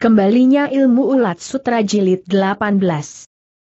Kembalinya ilmu ulat sutra jilid 18.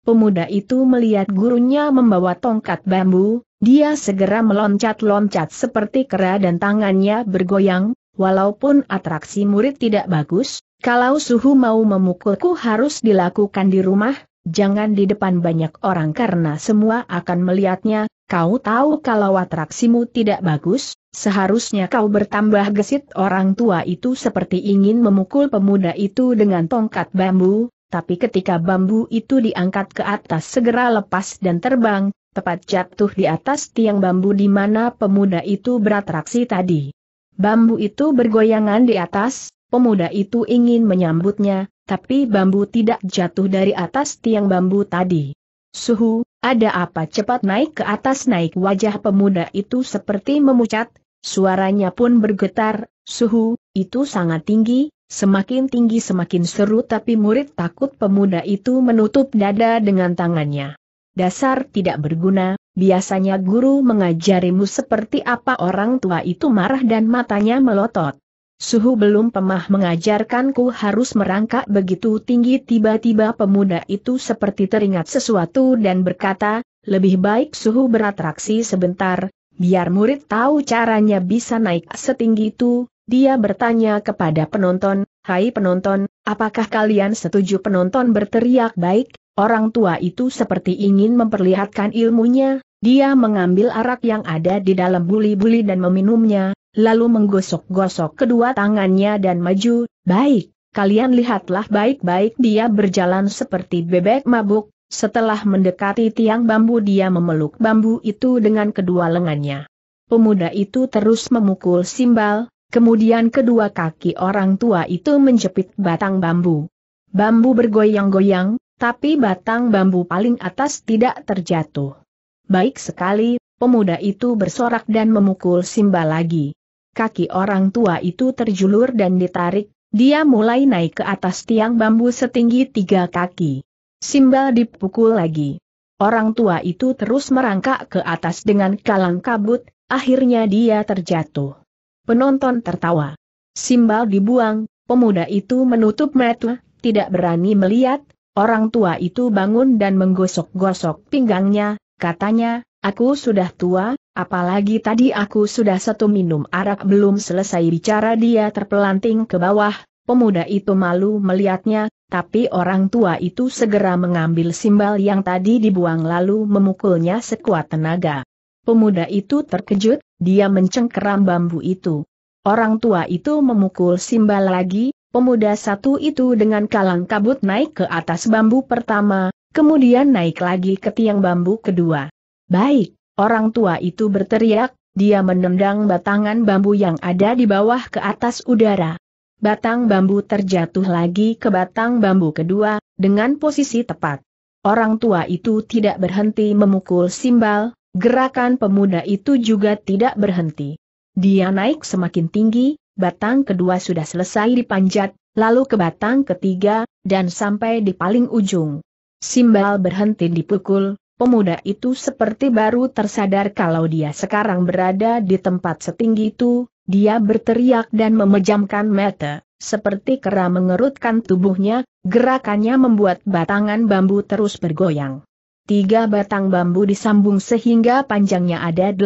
Pemuda itu melihat gurunya membawa tongkat bambu, dia segera meloncat-loncat seperti kera dan tangannya bergoyang, walaupun atraksi murid tidak bagus, kalau suhu mau memukulku harus dilakukan di rumah, jangan di depan banyak orang karena semua akan melihatnya, kau tahu kalau atraksimu tidak bagus, Seharusnya kau bertambah gesit orang tua itu seperti ingin memukul pemuda itu dengan tongkat bambu, tapi ketika bambu itu diangkat ke atas segera lepas dan terbang, tepat jatuh di atas tiang bambu di mana pemuda itu beratraksi tadi. Bambu itu bergoyangan di atas, pemuda itu ingin menyambutnya, tapi bambu tidak jatuh dari atas tiang bambu tadi. Suhu, ada apa cepat naik ke atas naik wajah pemuda itu seperti memucat, Suaranya pun bergetar, suhu, itu sangat tinggi, semakin tinggi semakin seru tapi murid takut pemuda itu menutup dada dengan tangannya. Dasar tidak berguna, biasanya guru mengajarimu seperti apa orang tua itu marah dan matanya melotot. Suhu belum pemah mengajarkanku harus merangkak begitu tinggi tiba-tiba pemuda itu seperti teringat sesuatu dan berkata, lebih baik Suhu beratraksi sebentar, Biar murid tahu caranya bisa naik setinggi itu, dia bertanya kepada penonton, Hai penonton, apakah kalian setuju penonton berteriak baik? Orang tua itu seperti ingin memperlihatkan ilmunya, dia mengambil arak yang ada di dalam buli-buli dan meminumnya, lalu menggosok-gosok kedua tangannya dan maju, Baik, kalian lihatlah baik-baik dia berjalan seperti bebek mabuk, setelah mendekati tiang bambu dia memeluk bambu itu dengan kedua lengannya. Pemuda itu terus memukul simbal, kemudian kedua kaki orang tua itu menjepit batang bambu. Bambu bergoyang-goyang, tapi batang bambu paling atas tidak terjatuh. Baik sekali, pemuda itu bersorak dan memukul simbal lagi. Kaki orang tua itu terjulur dan ditarik, dia mulai naik ke atas tiang bambu setinggi tiga kaki. Simbal dipukul lagi. Orang tua itu terus merangkak ke atas dengan kalang kabut, akhirnya dia terjatuh. Penonton tertawa. Simbal dibuang, pemuda itu menutup mata, tidak berani melihat, orang tua itu bangun dan menggosok-gosok pinggangnya, katanya, aku sudah tua, apalagi tadi aku sudah satu minum arak belum selesai bicara dia terpelanting ke bawah, pemuda itu malu melihatnya, tapi orang tua itu segera mengambil simbal yang tadi dibuang lalu memukulnya sekuat tenaga. Pemuda itu terkejut, dia mencengkeram bambu itu. Orang tua itu memukul simbal lagi, pemuda satu itu dengan kalang kabut naik ke atas bambu pertama, kemudian naik lagi ke tiang bambu kedua. Baik, orang tua itu berteriak, dia menendang batangan bambu yang ada di bawah ke atas udara batang bambu terjatuh lagi ke batang bambu kedua, dengan posisi tepat. Orang tua itu tidak berhenti memukul simbal, gerakan pemuda itu juga tidak berhenti. Dia naik semakin tinggi, batang kedua sudah selesai dipanjat, lalu ke batang ketiga, dan sampai di paling ujung. Simbal berhenti dipukul, pemuda itu seperti baru tersadar kalau dia sekarang berada di tempat setinggi itu, dia berteriak dan memejamkan mata, seperti kera mengerutkan tubuhnya, gerakannya membuat batangan bambu terus bergoyang. Tiga batang bambu disambung sehingga panjangnya ada 18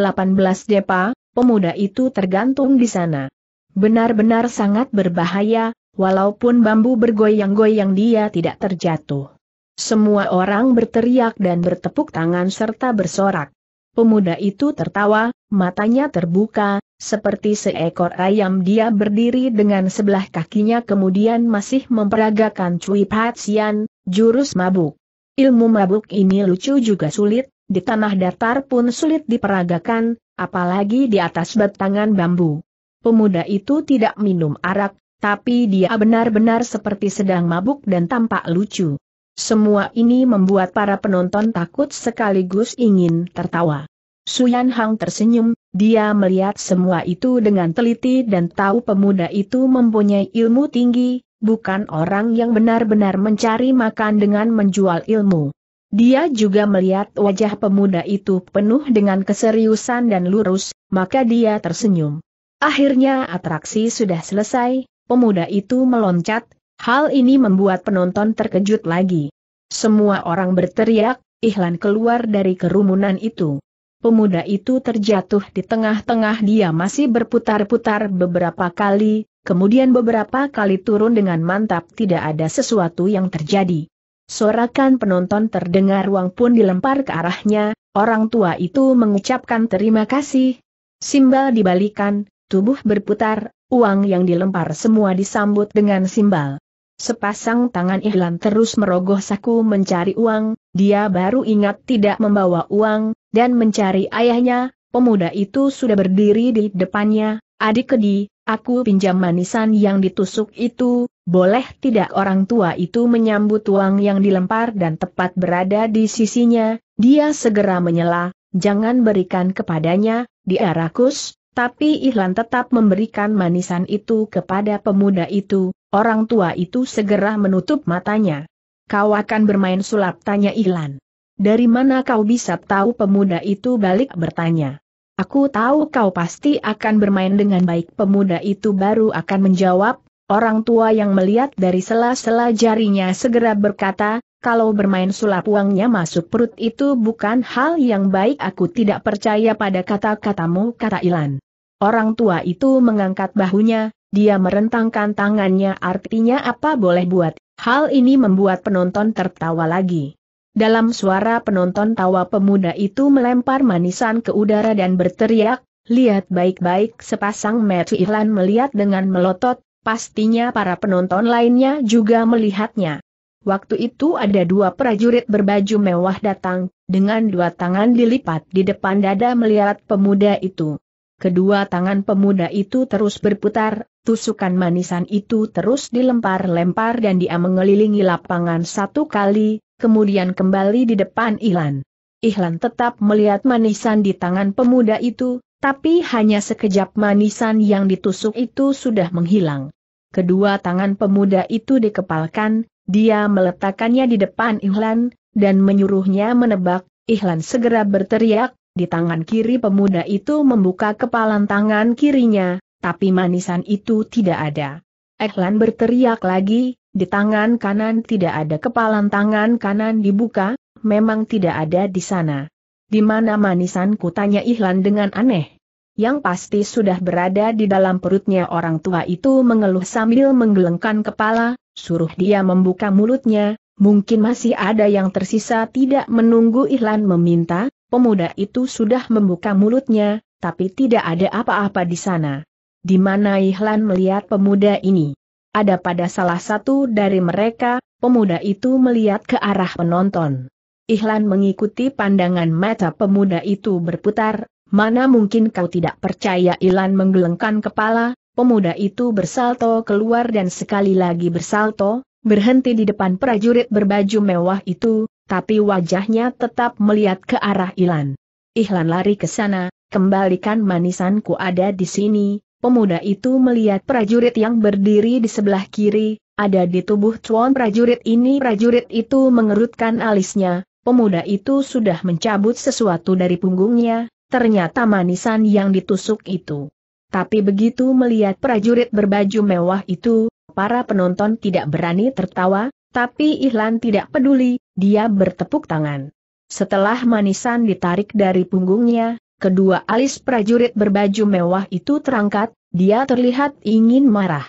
depa, pemuda itu tergantung di sana. Benar-benar sangat berbahaya, walaupun bambu bergoyang-goyang dia tidak terjatuh. Semua orang berteriak dan bertepuk tangan serta bersorak. Pemuda itu tertawa, matanya terbuka, seperti seekor ayam dia berdiri dengan sebelah kakinya kemudian masih memperagakan Cui Patsian, jurus mabuk. Ilmu mabuk ini lucu juga sulit, di tanah datar pun sulit diperagakan, apalagi di atas batangan bambu. Pemuda itu tidak minum arak, tapi dia benar-benar seperti sedang mabuk dan tampak lucu. Semua ini membuat para penonton takut sekaligus ingin tertawa. Suyan Hang tersenyum, dia melihat semua itu dengan teliti dan tahu pemuda itu mempunyai ilmu tinggi, bukan orang yang benar-benar mencari makan dengan menjual ilmu. Dia juga melihat wajah pemuda itu penuh dengan keseriusan dan lurus, maka dia tersenyum. Akhirnya atraksi sudah selesai, pemuda itu meloncat, Hal ini membuat penonton terkejut lagi. Semua orang berteriak, Ihlan keluar dari kerumunan itu. Pemuda itu terjatuh di tengah-tengah dia masih berputar-putar beberapa kali, kemudian beberapa kali turun dengan mantap tidak ada sesuatu yang terjadi. Sorakan penonton terdengar uang pun dilempar ke arahnya, orang tua itu mengucapkan terima kasih. Simbal dibalikan, tubuh berputar, uang yang dilempar semua disambut dengan simbal. Sepasang tangan Ihlan terus merogoh saku mencari uang, dia baru ingat tidak membawa uang, dan mencari ayahnya, pemuda itu sudah berdiri di depannya, adik kedi, aku pinjam manisan yang ditusuk itu, boleh tidak orang tua itu menyambut uang yang dilempar dan tepat berada di sisinya, dia segera menyela, jangan berikan kepadanya, dia rakus, tapi Ihlan tetap memberikan manisan itu kepada pemuda itu, Orang tua itu segera menutup matanya. Kau akan bermain sulap tanya Ilan. Dari mana kau bisa tahu pemuda itu balik bertanya. Aku tahu kau pasti akan bermain dengan baik pemuda itu baru akan menjawab, orang tua yang melihat dari sela-sela jarinya segera berkata, kalau bermain sulap uangnya masuk perut itu bukan hal yang baik aku tidak percaya pada kata-katamu kata Ilan. Orang tua itu mengangkat bahunya, dia merentangkan tangannya artinya apa boleh buat, hal ini membuat penonton tertawa lagi. Dalam suara penonton tawa pemuda itu melempar manisan ke udara dan berteriak, lihat baik-baik sepasang mata Ihlan melihat dengan melotot, pastinya para penonton lainnya juga melihatnya. Waktu itu ada dua prajurit berbaju mewah datang, dengan dua tangan dilipat di depan dada melihat pemuda itu. Kedua tangan pemuda itu terus berputar, tusukan manisan itu terus dilempar-lempar dan dia mengelilingi lapangan satu kali, kemudian kembali di depan Ihlan. Ihlan tetap melihat manisan di tangan pemuda itu, tapi hanya sekejap manisan yang ditusuk itu sudah menghilang. Kedua tangan pemuda itu dikepalkan, dia meletakkannya di depan Ihlan, dan menyuruhnya menebak, Ihlan segera berteriak, di tangan kiri pemuda itu membuka kepalan tangan kirinya, tapi manisan itu tidak ada. Ehlan berteriak lagi, di tangan kanan tidak ada kepalan tangan kanan dibuka, memang tidak ada di sana. Di mana manisan? Kutanya Ihlan dengan aneh. Yang pasti sudah berada di dalam perutnya orang tua itu mengeluh sambil menggelengkan kepala, suruh dia membuka mulutnya, mungkin masih ada yang tersisa tidak menunggu Ihlan meminta, Pemuda itu sudah membuka mulutnya, tapi tidak ada apa-apa di sana. Di mana Ihlan melihat pemuda ini? Ada pada salah satu dari mereka, pemuda itu melihat ke arah penonton. Ihlan mengikuti pandangan mata pemuda itu berputar, mana mungkin kau tidak percaya Ihlan menggelengkan kepala, pemuda itu bersalto keluar dan sekali lagi bersalto, berhenti di depan prajurit berbaju mewah itu, tapi wajahnya tetap melihat ke arah Ilan. Ihlan lari ke sana, kembalikan manisanku ada di sini, pemuda itu melihat prajurit yang berdiri di sebelah kiri, ada di tubuh cuan prajurit ini prajurit itu mengerutkan alisnya, pemuda itu sudah mencabut sesuatu dari punggungnya, ternyata manisan yang ditusuk itu. Tapi begitu melihat prajurit berbaju mewah itu, para penonton tidak berani tertawa, tapi Ihlan tidak peduli, dia bertepuk tangan. Setelah manisan ditarik dari punggungnya, kedua alis prajurit berbaju mewah itu terangkat, dia terlihat ingin marah.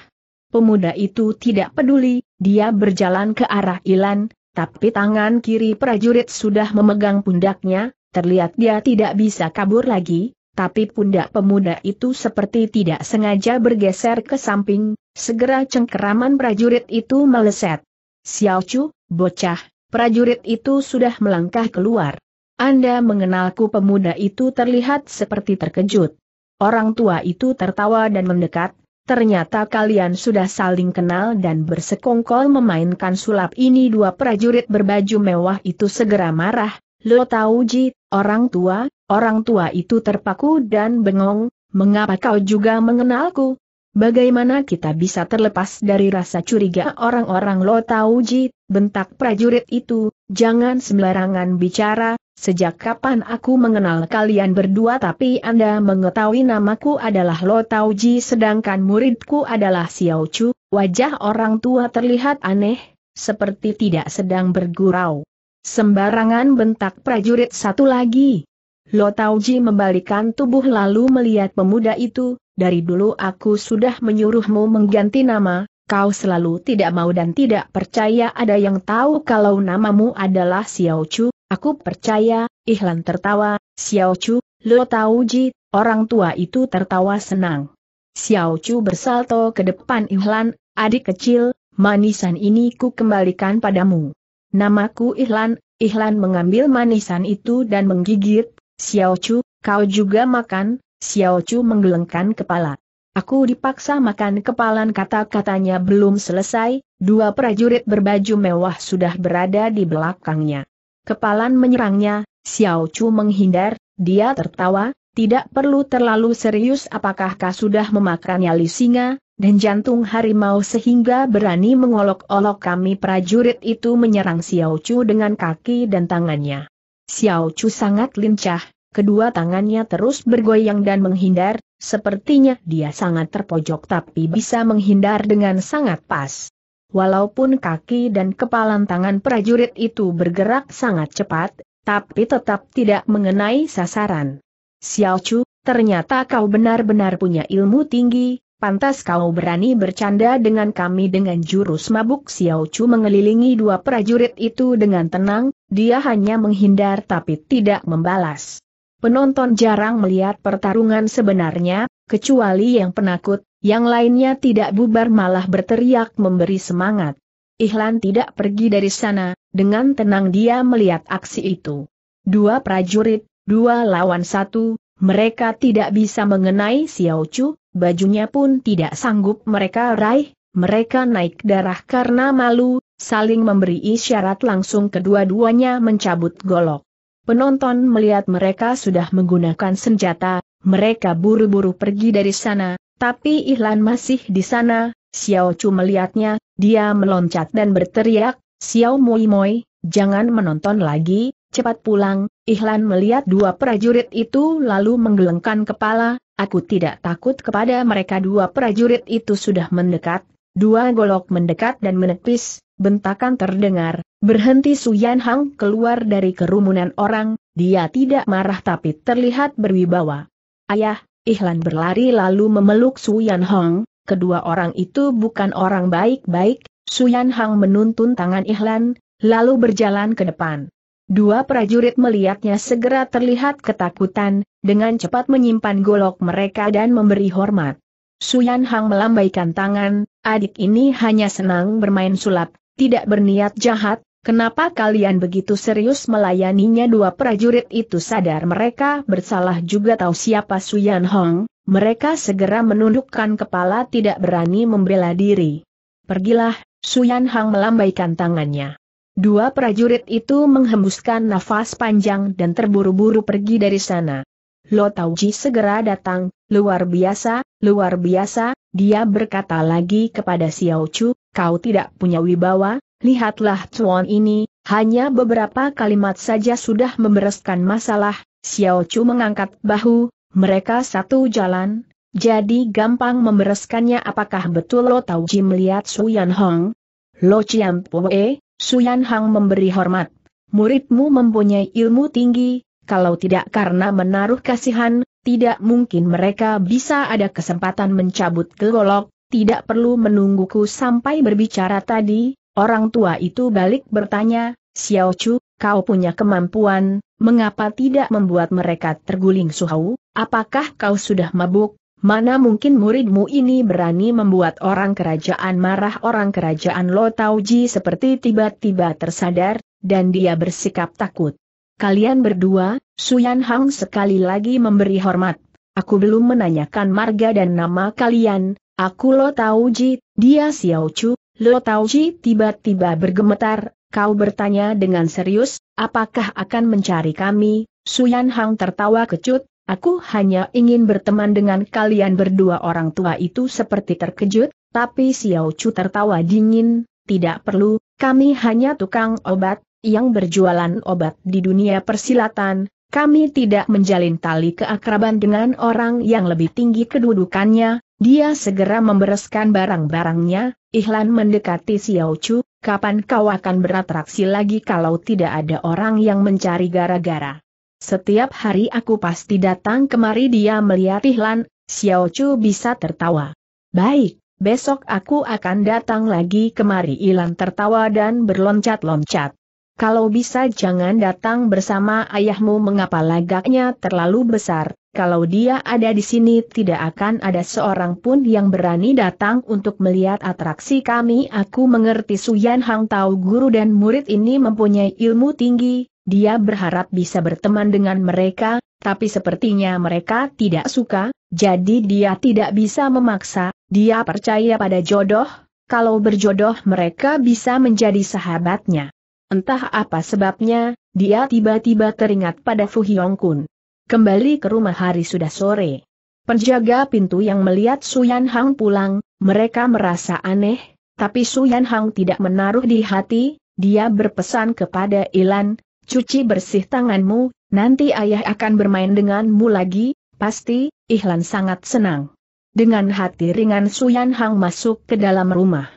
Pemuda itu tidak peduli, dia berjalan ke arah Ilan, tapi tangan kiri prajurit sudah memegang pundaknya, terlihat dia tidak bisa kabur lagi, tapi pundak pemuda itu seperti tidak sengaja bergeser ke samping, segera cengkeraman prajurit itu meleset. Xiao Chu, bocah, prajurit itu sudah melangkah keluar. Anda mengenalku pemuda itu terlihat seperti terkejut. Orang tua itu tertawa dan mendekat, ternyata kalian sudah saling kenal dan bersekongkol memainkan sulap ini dua prajurit berbaju mewah itu segera marah, Lo tahu Ji, orang tua, orang tua itu terpaku dan bengong, mengapa kau juga mengenalku? Bagaimana kita bisa terlepas dari rasa curiga orang-orang Lo Tauji, bentak prajurit itu, jangan sembarangan bicara, sejak kapan aku mengenal kalian berdua tapi Anda mengetahui namaku adalah Lo Tauji sedangkan muridku adalah Xiao Chu, wajah orang tua terlihat aneh, seperti tidak sedang bergurau. Sembarangan bentak prajurit satu lagi. Lo Tauji membalikkan tubuh lalu melihat pemuda itu, dari dulu aku sudah menyuruhmu mengganti nama, kau selalu tidak mau dan tidak percaya ada yang tahu kalau namamu adalah Xiao Chu, aku percaya, Ihlan tertawa, Xiao Chu, lo tahu Ji, orang tua itu tertawa senang. Xiao Chu bersalto ke depan Ihlan, adik kecil, manisan ini ku kembalikan padamu. Namaku Ihlan, Ihlan mengambil manisan itu dan menggigit, Xiao Chu, kau juga makan, Xiao Chu menggelengkan kepala. Aku dipaksa makan kepalan kata-katanya belum selesai, dua prajurit berbaju mewah sudah berada di belakangnya. Kepalan menyerangnya, Xiao Chu menghindar, dia tertawa, tidak perlu terlalu serius apakah kau sudah memakan nyali singa, dan jantung harimau sehingga berani mengolok-olok kami prajurit itu menyerang Xiao Chu dengan kaki dan tangannya. Xiao Chu sangat lincah, kedua tangannya terus bergoyang dan menghindar, sepertinya dia sangat terpojok tapi bisa menghindar dengan sangat pas. Walaupun kaki dan kepalan tangan prajurit itu bergerak sangat cepat, tapi tetap tidak mengenai sasaran. Xiao Chu, ternyata kau benar-benar punya ilmu tinggi, pantas kau berani bercanda dengan kami dengan jurus mabuk Xiao Chu mengelilingi dua prajurit itu dengan tenang, dia hanya menghindar tapi tidak membalas. Penonton jarang melihat pertarungan sebenarnya, kecuali yang penakut, yang lainnya tidak bubar malah berteriak memberi semangat. Ihlan tidak pergi dari sana, dengan tenang dia melihat aksi itu. Dua prajurit, dua lawan satu, mereka tidak bisa mengenai Xiao Chu, bajunya pun tidak sanggup mereka raih, mereka naik darah karena malu, saling memberi isyarat langsung kedua-duanya mencabut golok. Penonton melihat mereka sudah menggunakan senjata, mereka buru-buru pergi dari sana, tapi Ihlan masih di sana, Xiao Chu melihatnya, dia meloncat dan berteriak, Xiao Moi Moi, jangan menonton lagi, cepat pulang, Ihlan melihat dua prajurit itu lalu menggelengkan kepala, aku tidak takut kepada mereka dua prajurit itu sudah mendekat, dua golok mendekat dan menepis, bentakan terdengar, Berhenti Suyan Hang keluar dari kerumunan orang, dia tidak marah tapi terlihat berwibawa. Ayah, Ihlan berlari lalu memeluk Suyan Hang, kedua orang itu bukan orang baik-baik, Suyan Hang menuntun tangan Ihlan, lalu berjalan ke depan. Dua prajurit melihatnya segera terlihat ketakutan, dengan cepat menyimpan golok mereka dan memberi hormat. Suyan Hang melambaikan tangan, adik ini hanya senang bermain sulap, tidak berniat jahat, Kenapa kalian begitu serius melayaninya dua prajurit itu sadar mereka bersalah juga tahu siapa Suyan Hong, mereka segera menundukkan kepala tidak berani membela diri. Pergilah, Suyan Hong melambaikan tangannya. Dua prajurit itu menghembuskan nafas panjang dan terburu-buru pergi dari sana. Lo Tauji segera datang, luar biasa, luar biasa, dia berkata lagi kepada Xiao Chu, kau tidak punya wibawa, lihatlah tuan ini, hanya beberapa kalimat saja sudah membereskan masalah, Xiao Chu mengangkat bahu, mereka satu jalan, jadi gampang membereskannya apakah betul lo tahu Jim lihat Yan Hong? Lo Chiam Pue, Yan Hong memberi hormat. Muridmu mempunyai ilmu tinggi, kalau tidak karena menaruh kasihan, tidak mungkin mereka bisa ada kesempatan mencabut golok, tidak perlu menungguku sampai berbicara tadi, Orang tua itu balik bertanya, Xiao Chu, kau punya kemampuan, mengapa tidak membuat mereka terguling suhau? Apakah kau sudah mabuk? Mana mungkin muridmu ini berani membuat orang kerajaan marah orang kerajaan Lo Tauji seperti tiba-tiba tersadar, dan dia bersikap takut. Kalian berdua, Suyan Hang sekali lagi memberi hormat. Aku belum menanyakan marga dan nama kalian, aku Lo Tauji, dia Xiao Chu, Lo Tauji tiba-tiba bergemetar, kau bertanya dengan serius, apakah akan mencari kami? Suyan Hang tertawa kecut, aku hanya ingin berteman dengan kalian berdua orang tua itu seperti terkejut, tapi Xiao Chu tertawa dingin, tidak perlu, kami hanya tukang obat, yang berjualan obat di dunia persilatan, kami tidak menjalin tali keakraban dengan orang yang lebih tinggi kedudukannya, dia segera membereskan barang-barangnya, Ihlan mendekati Xiao Chu, kapan kau akan beratraksi lagi kalau tidak ada orang yang mencari gara-gara. Setiap hari aku pasti datang kemari dia melihat Ihlan, Xiao Chu bisa tertawa. Baik, besok aku akan datang lagi kemari Ihlan tertawa dan berloncat-loncat. Kalau bisa jangan datang bersama ayahmu mengapa lagaknya terlalu besar, kalau dia ada di sini tidak akan ada seorang pun yang berani datang untuk melihat atraksi kami. Aku mengerti Suyan Hang tahu guru dan murid ini mempunyai ilmu tinggi, dia berharap bisa berteman dengan mereka, tapi sepertinya mereka tidak suka, jadi dia tidak bisa memaksa, dia percaya pada jodoh, kalau berjodoh mereka bisa menjadi sahabatnya. Entah apa sebabnya, dia tiba-tiba teringat pada Fu Hyong Kun. Kembali ke rumah hari sudah sore. Penjaga pintu yang melihat Suyan Hang pulang, mereka merasa aneh, tapi Suyan Hang tidak menaruh di hati, dia berpesan kepada Ilan, cuci bersih tanganmu, nanti ayah akan bermain denganmu lagi, pasti, Ihlan sangat senang. Dengan hati ringan Suyan Hang masuk ke dalam rumah.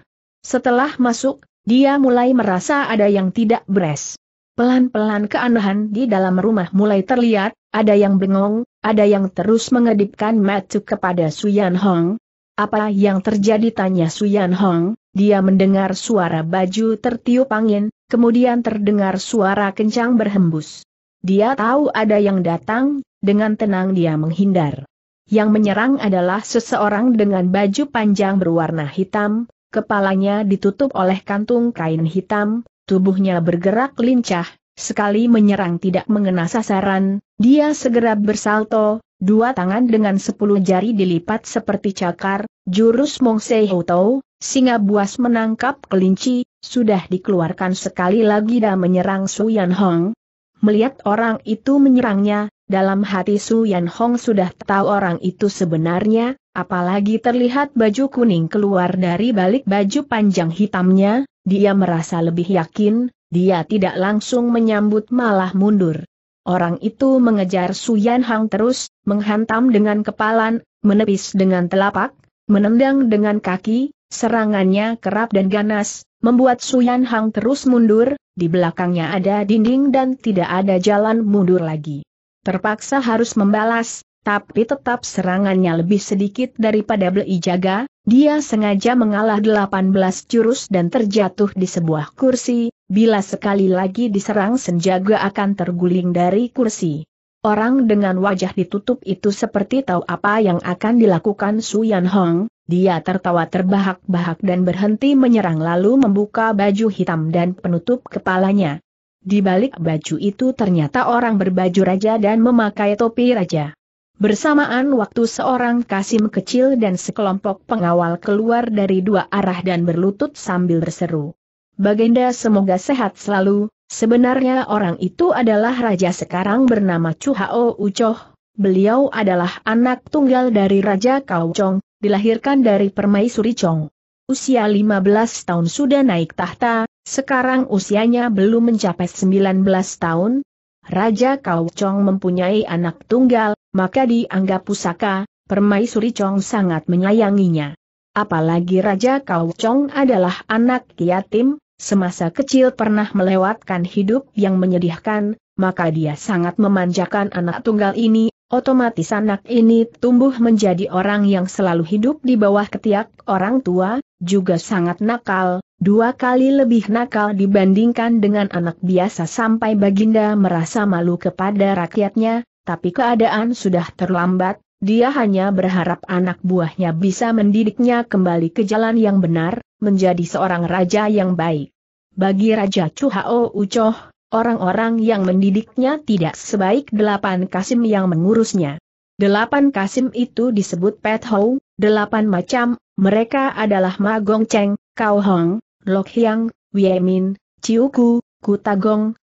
Setelah masuk, dia mulai merasa ada yang tidak beres. Pelan-pelan keanehan di dalam rumah mulai terlihat, ada yang bengong, ada yang terus mengedipkan mata kepada Su Yan Hong. Apa yang terjadi tanya Su Yan Hong, dia mendengar suara baju tertiup angin, kemudian terdengar suara kencang berhembus. Dia tahu ada yang datang, dengan tenang dia menghindar. Yang menyerang adalah seseorang dengan baju panjang berwarna hitam, kepalanya ditutup oleh kantung kain hitam, tubuhnya bergerak lincah, sekali menyerang tidak mengena sasaran, dia segera bersalto, dua tangan dengan sepuluh jari dilipat seperti cakar, jurus Mong Sei Ho Tau, singa buas menangkap kelinci, sudah dikeluarkan sekali lagi dan menyerang Su Yan Hong. Melihat orang itu menyerangnya, dalam hati Su Yan Hong sudah tahu orang itu sebenarnya, apalagi terlihat baju kuning keluar dari balik baju panjang hitamnya, dia merasa lebih yakin, dia tidak langsung menyambut malah mundur. Orang itu mengejar Suyan Hang terus, menghantam dengan kepalan, menepis dengan telapak, menendang dengan kaki, serangannya kerap dan ganas, membuat Suyan Hang terus mundur, di belakangnya ada dinding dan tidak ada jalan mundur lagi. Terpaksa harus membalas, tapi tetap serangannya lebih sedikit daripada Blei Jaga, dia sengaja mengalah 18 jurus dan terjatuh di sebuah kursi, bila sekali lagi diserang senjaga akan terguling dari kursi. Orang dengan wajah ditutup itu seperti tahu apa yang akan dilakukan Su Yan Hong, dia tertawa terbahak-bahak dan berhenti menyerang lalu membuka baju hitam dan penutup kepalanya. Di balik baju itu ternyata orang berbaju raja dan memakai topi raja. Bersamaan waktu seorang kasim kecil dan sekelompok pengawal keluar dari dua arah dan berlutut sambil berseru. Baginda semoga sehat selalu, sebenarnya orang itu adalah raja sekarang bernama Chu Hao Ucoh, Beliau adalah anak tunggal dari Raja Chong, dilahirkan dari Permaisuri Chong. Usia 15 tahun sudah naik tahta, sekarang usianya belum mencapai 19 tahun. Raja Chong mempunyai anak tunggal, maka dianggap pusaka, permaisuri Chong sangat menyayanginya. Apalagi Raja Kau Chong adalah anak yatim, semasa kecil pernah melewatkan hidup yang menyedihkan, maka dia sangat memanjakan anak tunggal ini, otomatis anak ini tumbuh menjadi orang yang selalu hidup di bawah ketiak orang tua, juga sangat nakal, dua kali lebih nakal dibandingkan dengan anak biasa sampai Baginda merasa malu kepada rakyatnya, tapi keadaan sudah terlambat, dia hanya berharap anak buahnya bisa mendidiknya kembali ke jalan yang benar, menjadi seorang raja yang baik. Bagi Raja Chu Hao Ucoh, orang-orang yang mendidiknya tidak sebaik delapan kasim yang mengurusnya. Delapan kasim itu disebut Pet Hou, delapan macam, mereka adalah Ma Gong Cheng, Kau Hong, Lok Hiang, Min, Ciu Ku, Ku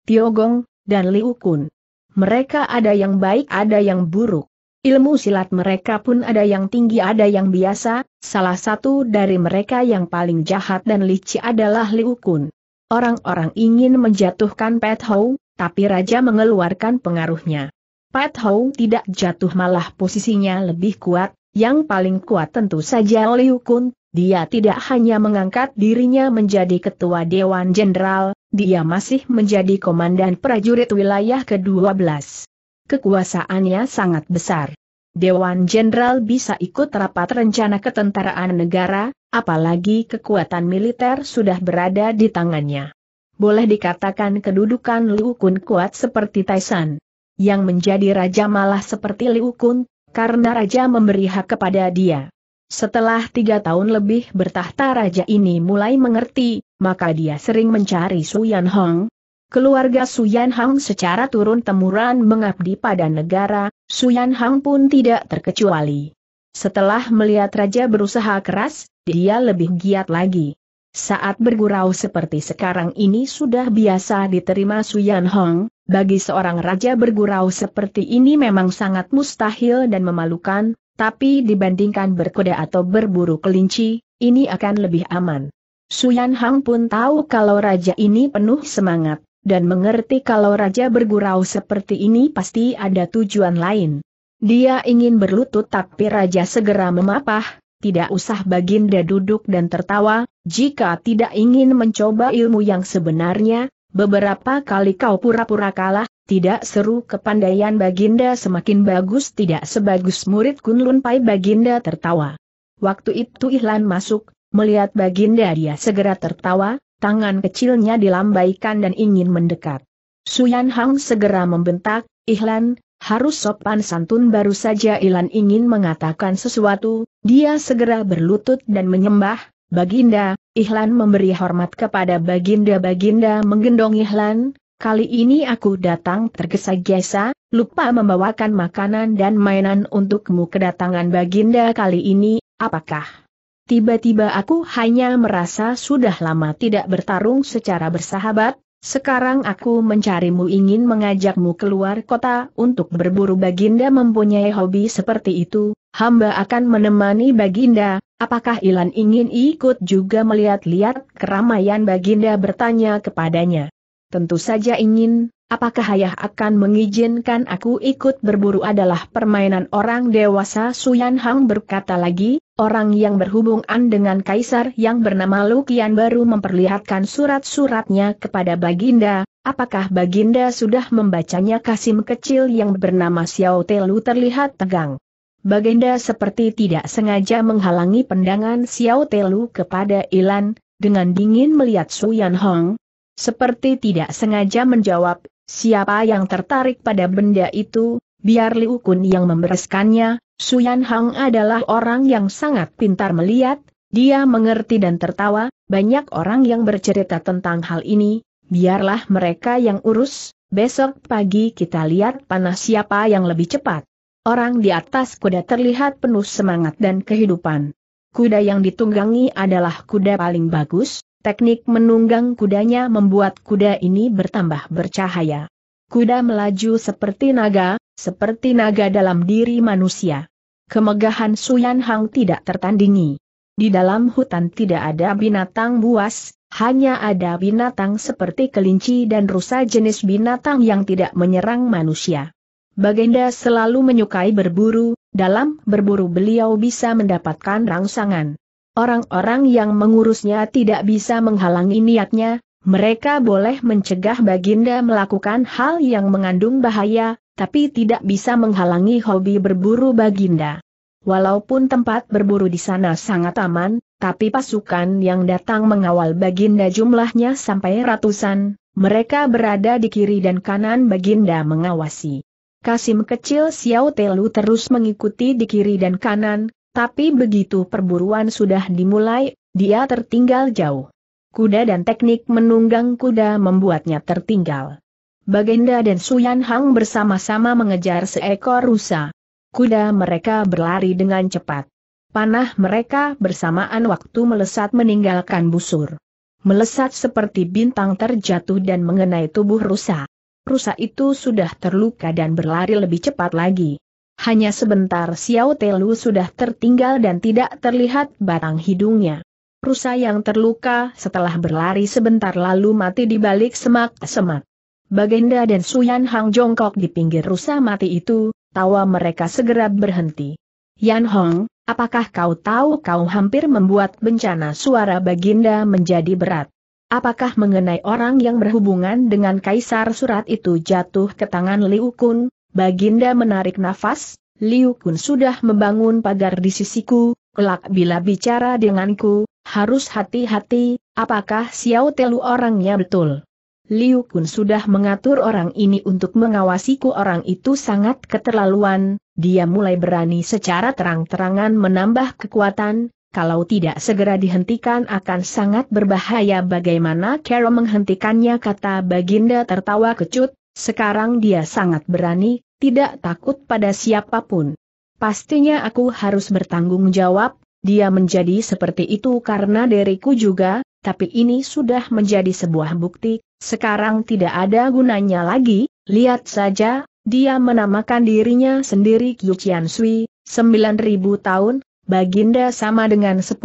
Tio Gong, dan Liu Kun. Mereka ada yang baik ada yang buruk. Ilmu silat mereka pun ada yang tinggi ada yang biasa, salah satu dari mereka yang paling jahat dan licik adalah Liu Kun. Orang-orang ingin menjatuhkan Pet Hou, tapi Raja mengeluarkan pengaruhnya. Pet Hou tidak jatuh malah posisinya lebih kuat, yang paling kuat tentu saja Liu Kun, dia tidak hanya mengangkat dirinya menjadi ketua Dewan Jenderal, dia masih menjadi komandan prajurit wilayah ke-12. Kekuasaannya sangat besar. Dewan Jenderal bisa ikut rapat rencana ketentaraan negara, apalagi kekuatan militer sudah berada di tangannya. Boleh dikatakan kedudukan Liu Kun kuat seperti Taisan. Yang menjadi raja malah seperti Liu Kun, karena raja memberi hak kepada dia. Setelah tiga tahun lebih bertahta raja ini mulai mengerti, maka dia sering mencari Yan Hong. Keluarga Yan Hong secara turun-temurun mengabdi pada negara, Yan Hong pun tidak terkecuali. Setelah melihat Raja berusaha keras, dia lebih giat lagi. Saat bergurau seperti sekarang ini sudah biasa diterima Yan Hong, bagi seorang raja bergurau seperti ini memang sangat mustahil dan memalukan, tapi dibandingkan berkuda atau berburu kelinci, ini akan lebih aman. Suyan Hang pun tahu kalau raja ini penuh semangat, dan mengerti kalau raja bergurau seperti ini pasti ada tujuan lain. Dia ingin berlutut tapi raja segera memapah, tidak usah Baginda duduk dan tertawa, jika tidak ingin mencoba ilmu yang sebenarnya, beberapa kali kau pura-pura kalah, tidak seru kepandaian Baginda semakin bagus tidak sebagus murid Kunlun Pai Baginda tertawa. Waktu itu Ihlan masuk, Melihat Baginda dia segera tertawa, tangan kecilnya dilambaikan dan ingin mendekat. Suyan Hang segera membentak, Ihlan, harus sopan santun baru saja Ilan ingin mengatakan sesuatu, dia segera berlutut dan menyembah, Baginda, Ihlan memberi hormat kepada Baginda Baginda menggendong Ihlan, kali ini aku datang tergesa-gesa, lupa membawakan makanan dan mainan untukmu kedatangan Baginda kali ini, apakah? Tiba-tiba aku hanya merasa sudah lama tidak bertarung secara bersahabat, sekarang aku mencarimu ingin mengajakmu keluar kota untuk berburu Baginda mempunyai hobi seperti itu, hamba akan menemani Baginda, apakah Ilan ingin ikut juga melihat-lihat keramaian Baginda bertanya kepadanya. Tentu saja ingin, apakah ayah akan mengizinkan aku ikut berburu adalah permainan orang dewasa Suyan Hang berkata lagi, Orang yang berhubungan dengan kaisar yang bernama Lukian baru memperlihatkan surat-suratnya kepada Baginda, apakah Baginda sudah membacanya Kasim kecil yang bernama Xiao Telu terlihat tegang. Baginda seperti tidak sengaja menghalangi pendangan Xiao Telu kepada Ilan, dengan dingin melihat Su Yan Hong. Seperti tidak sengaja menjawab, siapa yang tertarik pada benda itu, biar Liu Kun yang membereskannya, Suyan Hang adalah orang yang sangat pintar melihat, dia mengerti dan tertawa, banyak orang yang bercerita tentang hal ini, biarlah mereka yang urus, besok pagi kita lihat panah siapa yang lebih cepat. Orang di atas kuda terlihat penuh semangat dan kehidupan. Kuda yang ditunggangi adalah kuda paling bagus, teknik menunggang kudanya membuat kuda ini bertambah bercahaya. Kuda melaju seperti naga, seperti naga dalam diri manusia. Kemegahan Suyan Hang tidak tertandingi. Di dalam hutan tidak ada binatang buas, hanya ada binatang seperti kelinci dan rusa jenis binatang yang tidak menyerang manusia. Baginda selalu menyukai berburu, dalam berburu beliau bisa mendapatkan rangsangan. Orang-orang yang mengurusnya tidak bisa menghalangi niatnya, mereka boleh mencegah Baginda melakukan hal yang mengandung bahaya, tapi tidak bisa menghalangi hobi berburu Baginda. Walaupun tempat berburu di sana sangat aman, tapi pasukan yang datang mengawal Baginda jumlahnya sampai ratusan, mereka berada di kiri dan kanan Baginda mengawasi. Kasim kecil Xiao Telu terus mengikuti di kiri dan kanan, tapi begitu perburuan sudah dimulai, dia tertinggal jauh kuda dan teknik menunggang kuda membuatnya tertinggal. Bagenda dan Suyan Hang bersama-sama mengejar seekor rusa. Kuda mereka berlari dengan cepat. Panah mereka bersamaan waktu melesat meninggalkan busur. Melesat seperti bintang terjatuh dan mengenai tubuh rusa. Rusa itu sudah terluka dan berlari lebih cepat lagi. Hanya sebentar Xiao Telu sudah tertinggal dan tidak terlihat batang hidungnya rusa yang terluka setelah berlari sebentar lalu mati di balik semak-semak. Baginda dan Suyan Hang jongkok di pinggir rusa mati itu, tawa mereka segera berhenti. Yan Hong, apakah kau tahu kau hampir membuat bencana suara Baginda menjadi berat? Apakah mengenai orang yang berhubungan dengan kaisar surat itu jatuh ke tangan Liu Kun? Baginda menarik nafas, Liu Kun sudah membangun pagar di sisiku, kelak bila bicara denganku, harus hati-hati, apakah Xiao Telu orangnya betul? Liu Kun sudah mengatur orang ini untuk mengawasiku orang itu sangat keterlaluan, dia mulai berani secara terang-terangan menambah kekuatan, kalau tidak segera dihentikan akan sangat berbahaya bagaimana Carol menghentikannya kata Baginda tertawa kecut, sekarang dia sangat berani, tidak takut pada siapapun. Pastinya aku harus bertanggung jawab, dia menjadi seperti itu karena diriku juga, tapi ini sudah menjadi sebuah bukti, sekarang tidak ada gunanya lagi, lihat saja, dia menamakan dirinya sendiri Kyu Chian Sui, 9000 tahun, Baginda sama dengan 10.000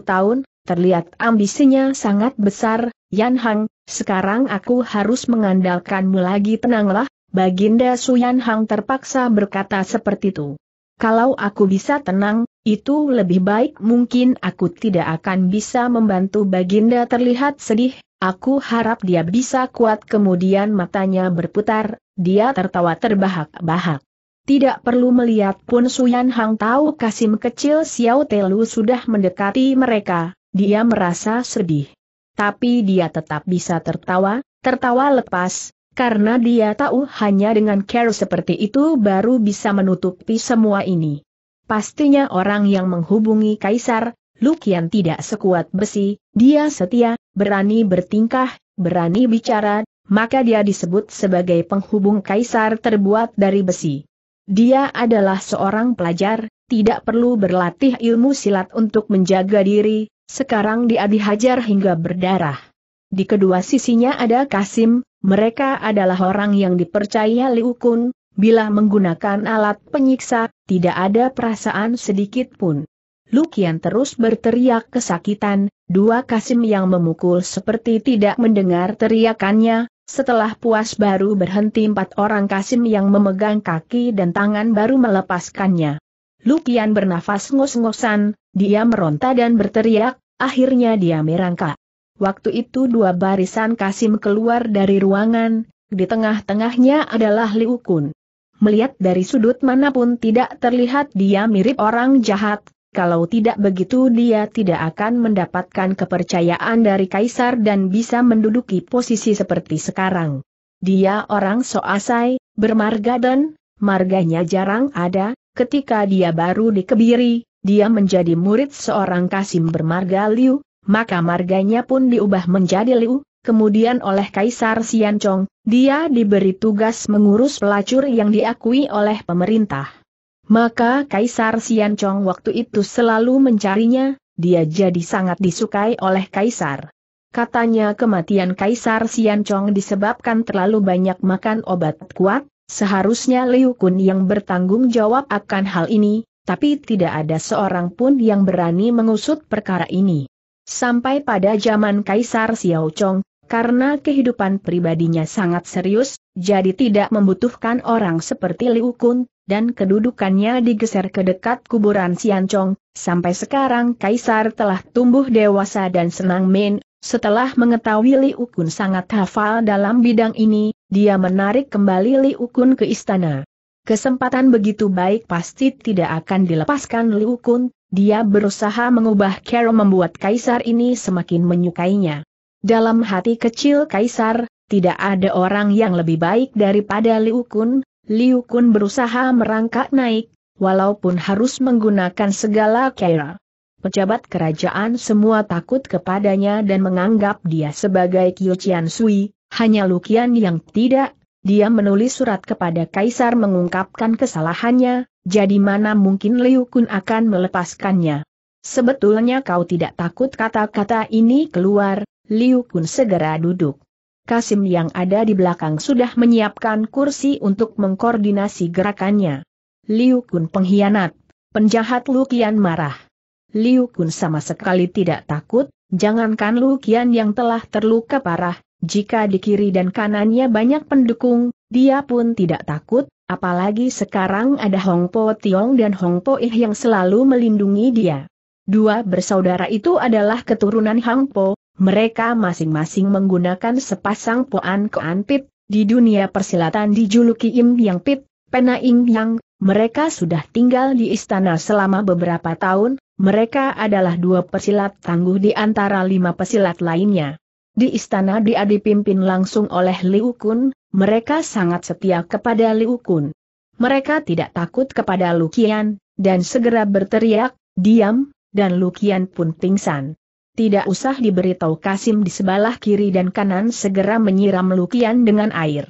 tahun, terlihat ambisinya sangat besar, Yan Hang, sekarang aku harus mengandalkanmu lagi tenanglah, Baginda Su Yan Hang terpaksa berkata seperti itu. Kalau aku bisa tenang, itu lebih baik mungkin aku tidak akan bisa membantu Baginda terlihat sedih, aku harap dia bisa kuat kemudian matanya berputar, dia tertawa terbahak-bahak. Tidak perlu melihat pun Suyan Hang tahu Kasim kecil Xiao Telu sudah mendekati mereka, dia merasa sedih. Tapi dia tetap bisa tertawa, tertawa lepas, karena dia tahu hanya dengan care seperti itu baru bisa menutupi semua ini. Pastinya orang yang menghubungi Kaisar, Lukian tidak sekuat besi, dia setia, berani bertingkah, berani bicara, maka dia disebut sebagai penghubung Kaisar terbuat dari besi. Dia adalah seorang pelajar, tidak perlu berlatih ilmu silat untuk menjaga diri, sekarang dia dihajar hingga berdarah. Di kedua sisinya ada Kasim, mereka adalah orang yang dipercaya Liu Bila menggunakan alat penyiksa, tidak ada perasaan sedikit pun. Lukian terus berteriak kesakitan, dua Kasim yang memukul seperti tidak mendengar teriakannya, setelah puas baru berhenti empat orang Kasim yang memegang kaki dan tangan baru melepaskannya. Lukian bernafas ngos-ngosan, dia meronta dan berteriak, akhirnya dia merangkak. Waktu itu dua barisan Kasim keluar dari ruangan, di tengah-tengahnya adalah Liu Kun. Melihat dari sudut manapun tidak terlihat dia mirip orang jahat, kalau tidak begitu dia tidak akan mendapatkan kepercayaan dari Kaisar dan bisa menduduki posisi seperti sekarang. Dia orang soasai, bermarga dan, marganya jarang ada, ketika dia baru dikebiri, dia menjadi murid seorang Kasim bermarga Liu, maka marganya pun diubah menjadi Liu, kemudian oleh Kaisar Siancong, dia diberi tugas mengurus pelacur yang diakui oleh pemerintah. Maka Kaisar Siancong waktu itu selalu mencarinya, dia jadi sangat disukai oleh Kaisar. Katanya kematian Kaisar Siancong disebabkan terlalu banyak makan obat kuat, seharusnya Liu Kun yang bertanggung jawab akan hal ini, tapi tidak ada seorang pun yang berani mengusut perkara ini. Sampai pada zaman Kaisar Xiao Chong, karena kehidupan pribadinya sangat serius, jadi tidak membutuhkan orang seperti Liu Kun, dan kedudukannya digeser ke dekat kuburan Xian Chong. sampai sekarang Kaisar telah tumbuh dewasa dan senang main, setelah mengetahui Liu Kun sangat hafal dalam bidang ini, dia menarik kembali Liu Kun ke istana. Kesempatan begitu baik pasti tidak akan dilepaskan Liu Kun, dia berusaha mengubah Carol membuat Kaisar ini semakin menyukainya. Dalam hati kecil Kaisar, tidak ada orang yang lebih baik daripada Liu Kun, Liu Kun berusaha merangkak naik, walaupun harus menggunakan segala cara. Pejabat kerajaan semua takut kepadanya dan menganggap dia sebagai Qiu Sui, hanya Lukian yang tidak dia menulis surat kepada Kaisar mengungkapkan kesalahannya, jadi mana mungkin Liu Kun akan melepaskannya. Sebetulnya kau tidak takut kata-kata ini keluar, Liu Kun segera duduk. Kasim yang ada di belakang sudah menyiapkan kursi untuk mengkoordinasi gerakannya. Liu Kun pengkhianat, penjahat Lukian marah. Liu Kun sama sekali tidak takut, jangankan Lukian yang telah terluka parah, jika di kiri dan kanannya banyak pendukung, dia pun tidak takut, apalagi sekarang ada Hong Po Tiong dan Hong Po Ih yang selalu melindungi dia. Dua bersaudara itu adalah keturunan Hong Po, mereka masing-masing menggunakan sepasang poan koan pit, di dunia persilatan dijuluki Im Yang Pit, Pena Im Yang, mereka sudah tinggal di istana selama beberapa tahun, mereka adalah dua pesilat tangguh di antara lima pesilat lainnya. Di istana dia dipimpin langsung oleh Liu Kun, mereka sangat setia kepada Liu Kun. Mereka tidak takut kepada Lukian, dan segera berteriak, diam, dan Lukian pun pingsan. Tidak usah diberitahu Kasim di sebelah kiri dan kanan segera menyiram Lukian dengan air.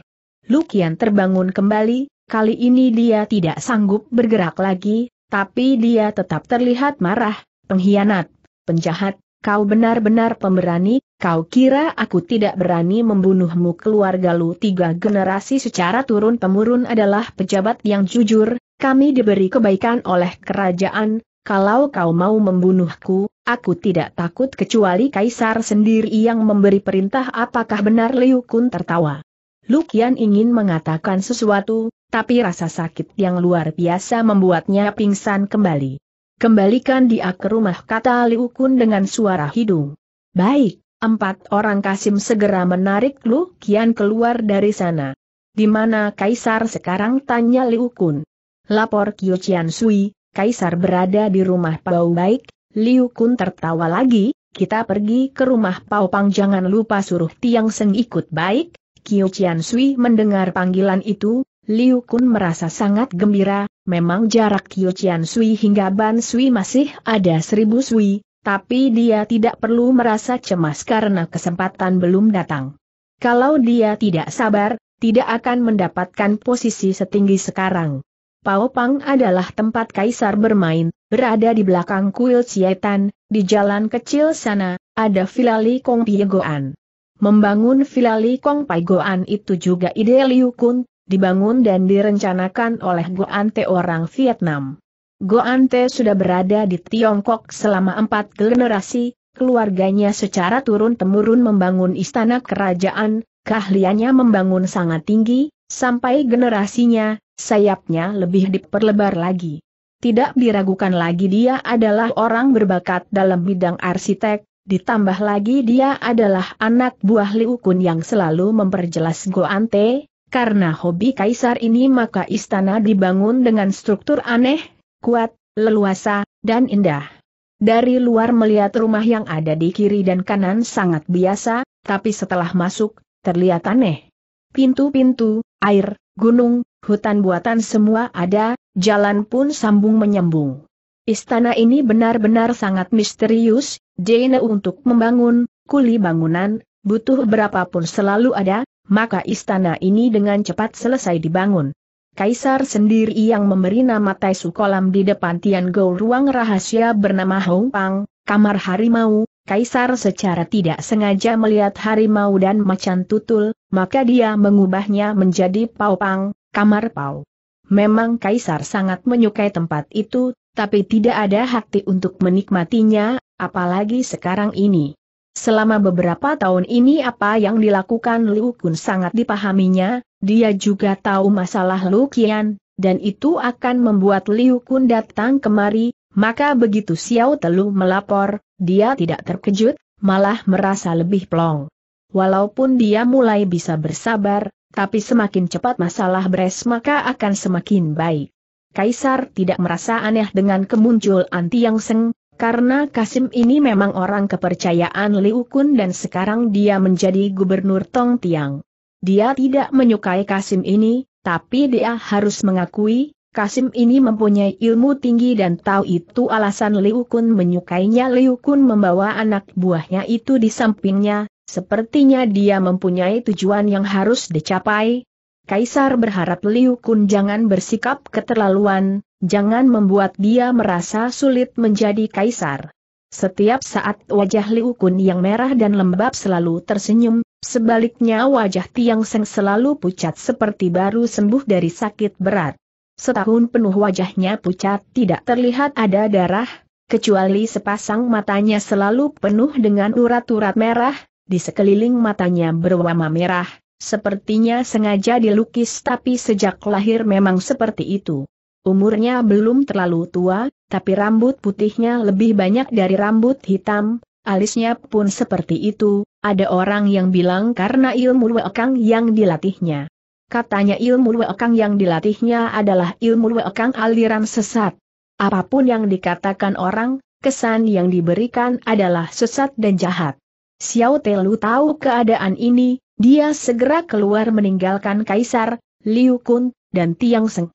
Lukian terbangun kembali, kali ini dia tidak sanggup bergerak lagi, tapi dia tetap terlihat marah, pengkhianat, penjahat, Kau benar-benar pemberani, kau kira aku tidak berani membunuhmu keluarga lu tiga generasi secara turun-temurun adalah pejabat yang jujur, kami diberi kebaikan oleh kerajaan, kalau kau mau membunuhku, aku tidak takut kecuali kaisar sendiri yang memberi perintah apakah benar Liu Kun tertawa. Lukian ingin mengatakan sesuatu, tapi rasa sakit yang luar biasa membuatnya pingsan kembali. Kembalikan dia ke rumah kata Liu Kun dengan suara hidung. Baik, empat orang Kasim segera menarik Lu Kian keluar dari sana. Di mana Kaisar sekarang tanya Liu Kun. Lapor Kyo Chian Sui, Kaisar berada di rumah Pau Baik, Liu Kun tertawa lagi, kita pergi ke rumah Pau Pang jangan lupa suruh Tiang Seng ikut baik, Kyo Chian Sui mendengar panggilan itu, Liu Kun merasa sangat gembira, memang jarak Tio Chian Sui hingga Ban Sui masih ada seribu Sui, tapi dia tidak perlu merasa cemas karena kesempatan belum datang. Kalau dia tidak sabar, tidak akan mendapatkan posisi setinggi sekarang. Pao Pang adalah tempat kaisar bermain, berada di belakang kuil Cietan, di jalan kecil sana, ada Villa Kong Piegoan. Membangun Villa Kong Piegoan itu juga ide Liu Kun, dibangun dan direncanakan oleh Guante orang Vietnam. Guante sudah berada di Tiongkok selama empat generasi, keluarganya secara turun-temurun membangun istana kerajaan, keahliannya membangun sangat tinggi, sampai generasinya, sayapnya lebih diperlebar lagi. Tidak diragukan lagi dia adalah orang berbakat dalam bidang arsitek, ditambah lagi dia adalah anak buah Liu Kun yang selalu memperjelas Goante, karena hobi kaisar ini maka istana dibangun dengan struktur aneh, kuat, leluasa, dan indah. Dari luar melihat rumah yang ada di kiri dan kanan sangat biasa, tapi setelah masuk, terlihat aneh. Pintu-pintu, air, gunung, hutan buatan semua ada, jalan pun sambung menyambung. Istana ini benar-benar sangat misterius, Jane untuk membangun, kuli bangunan, butuh berapapun selalu ada, maka istana ini dengan cepat selesai dibangun. Kaisar sendiri yang memberi nama Taisu Kolam di depan Tian Gou ruang rahasia bernama Hong Pang, kamar harimau, Kaisar secara tidak sengaja melihat harimau dan macan tutul, maka dia mengubahnya menjadi Pau Pang, kamar Pau. Memang Kaisar sangat menyukai tempat itu, tapi tidak ada hati untuk menikmatinya, apalagi sekarang ini. Selama beberapa tahun ini apa yang dilakukan Liu Kun sangat dipahaminya, dia juga tahu masalah Liu Qian, dan itu akan membuat Liu Kun datang kemari, maka begitu Xiao Telu melapor, dia tidak terkejut, malah merasa lebih plong. Walaupun dia mulai bisa bersabar, tapi semakin cepat masalah beres maka akan semakin baik. Kaisar tidak merasa aneh dengan kemunculan Tiang Seng, karena Kasim ini memang orang kepercayaan Liu Kun dan sekarang dia menjadi gubernur Tong Tiang. Dia tidak menyukai Kasim ini, tapi dia harus mengakui, Kasim ini mempunyai ilmu tinggi dan tahu itu alasan Liu Kun menyukainya. Liu Kun membawa anak buahnya itu di sampingnya, sepertinya dia mempunyai tujuan yang harus dicapai, Kaisar berharap Liu Kun jangan bersikap keterlaluan, jangan membuat dia merasa sulit menjadi kaisar. Setiap saat wajah Liu Kun yang merah dan lembab selalu tersenyum, sebaliknya wajah Tiang Seng selalu pucat seperti baru sembuh dari sakit berat. Setahun penuh wajahnya pucat tidak terlihat ada darah, kecuali sepasang matanya selalu penuh dengan urat-urat merah, di sekeliling matanya berwarna merah, Sepertinya sengaja dilukis tapi sejak lahir memang seperti itu. Umurnya belum terlalu tua, tapi rambut putihnya lebih banyak dari rambut hitam, alisnya pun seperti itu, ada orang yang bilang karena ilmu wekang yang dilatihnya. Katanya ilmu wekang yang dilatihnya adalah ilmu wekang aliran sesat. Apapun yang dikatakan orang, kesan yang diberikan adalah sesat dan jahat. Xiao Telu tahu keadaan ini, dia segera keluar meninggalkan Kaisar, Liu Kun, dan Tiang Seng.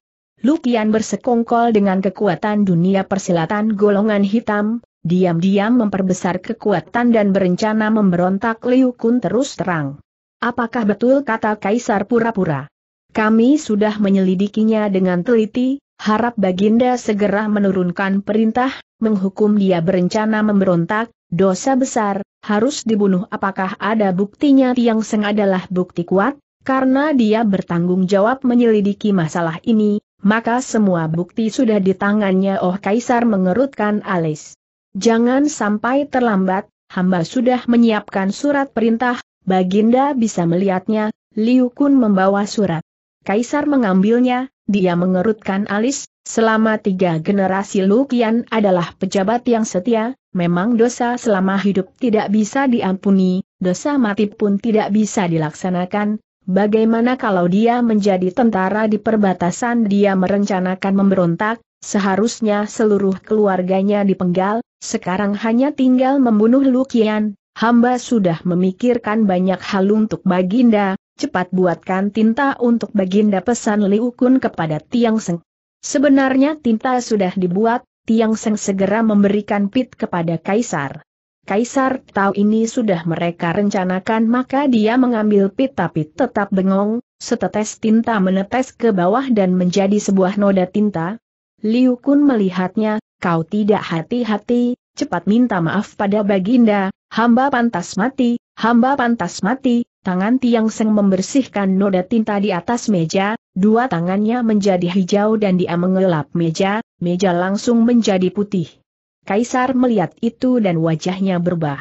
Lukian bersekongkol dengan kekuatan dunia persilatan golongan hitam, diam-diam memperbesar kekuatan dan berencana memberontak Liu Kun terus terang. Apakah betul kata Kaisar pura-pura? Kami sudah menyelidikinya dengan teliti, Harap Baginda segera menurunkan perintah, menghukum dia berencana memberontak, dosa besar, harus dibunuh apakah ada buktinya Tiang Seng adalah bukti kuat, karena dia bertanggung jawab menyelidiki masalah ini, maka semua bukti sudah di tangannya Oh Kaisar mengerutkan alis. Jangan sampai terlambat, hamba sudah menyiapkan surat perintah, Baginda bisa melihatnya, Liu Kun membawa surat. Kaisar mengambilnya, dia mengerutkan alis, selama tiga generasi Lukian adalah pejabat yang setia, memang dosa selama hidup tidak bisa diampuni, dosa mati pun tidak bisa dilaksanakan, bagaimana kalau dia menjadi tentara di perbatasan dia merencanakan memberontak, seharusnya seluruh keluarganya dipenggal, sekarang hanya tinggal membunuh Lukian, hamba sudah memikirkan banyak hal untuk Baginda, cepat buatkan tinta untuk baginda pesan Liu Kun kepada Tiang Seng. Sebenarnya tinta sudah dibuat, Tiang Seng segera memberikan pit kepada Kaisar. Kaisar tahu ini sudah mereka rencanakan maka dia mengambil pit tapi tetap bengong, setetes tinta menetes ke bawah dan menjadi sebuah noda tinta. Liu Kun melihatnya, kau tidak hati-hati, cepat minta maaf pada baginda, hamba pantas mati, hamba pantas mati, Tangan Tiang Seng membersihkan noda tinta di atas meja, dua tangannya menjadi hijau dan dia mengelap meja, meja langsung menjadi putih. Kaisar melihat itu dan wajahnya berubah.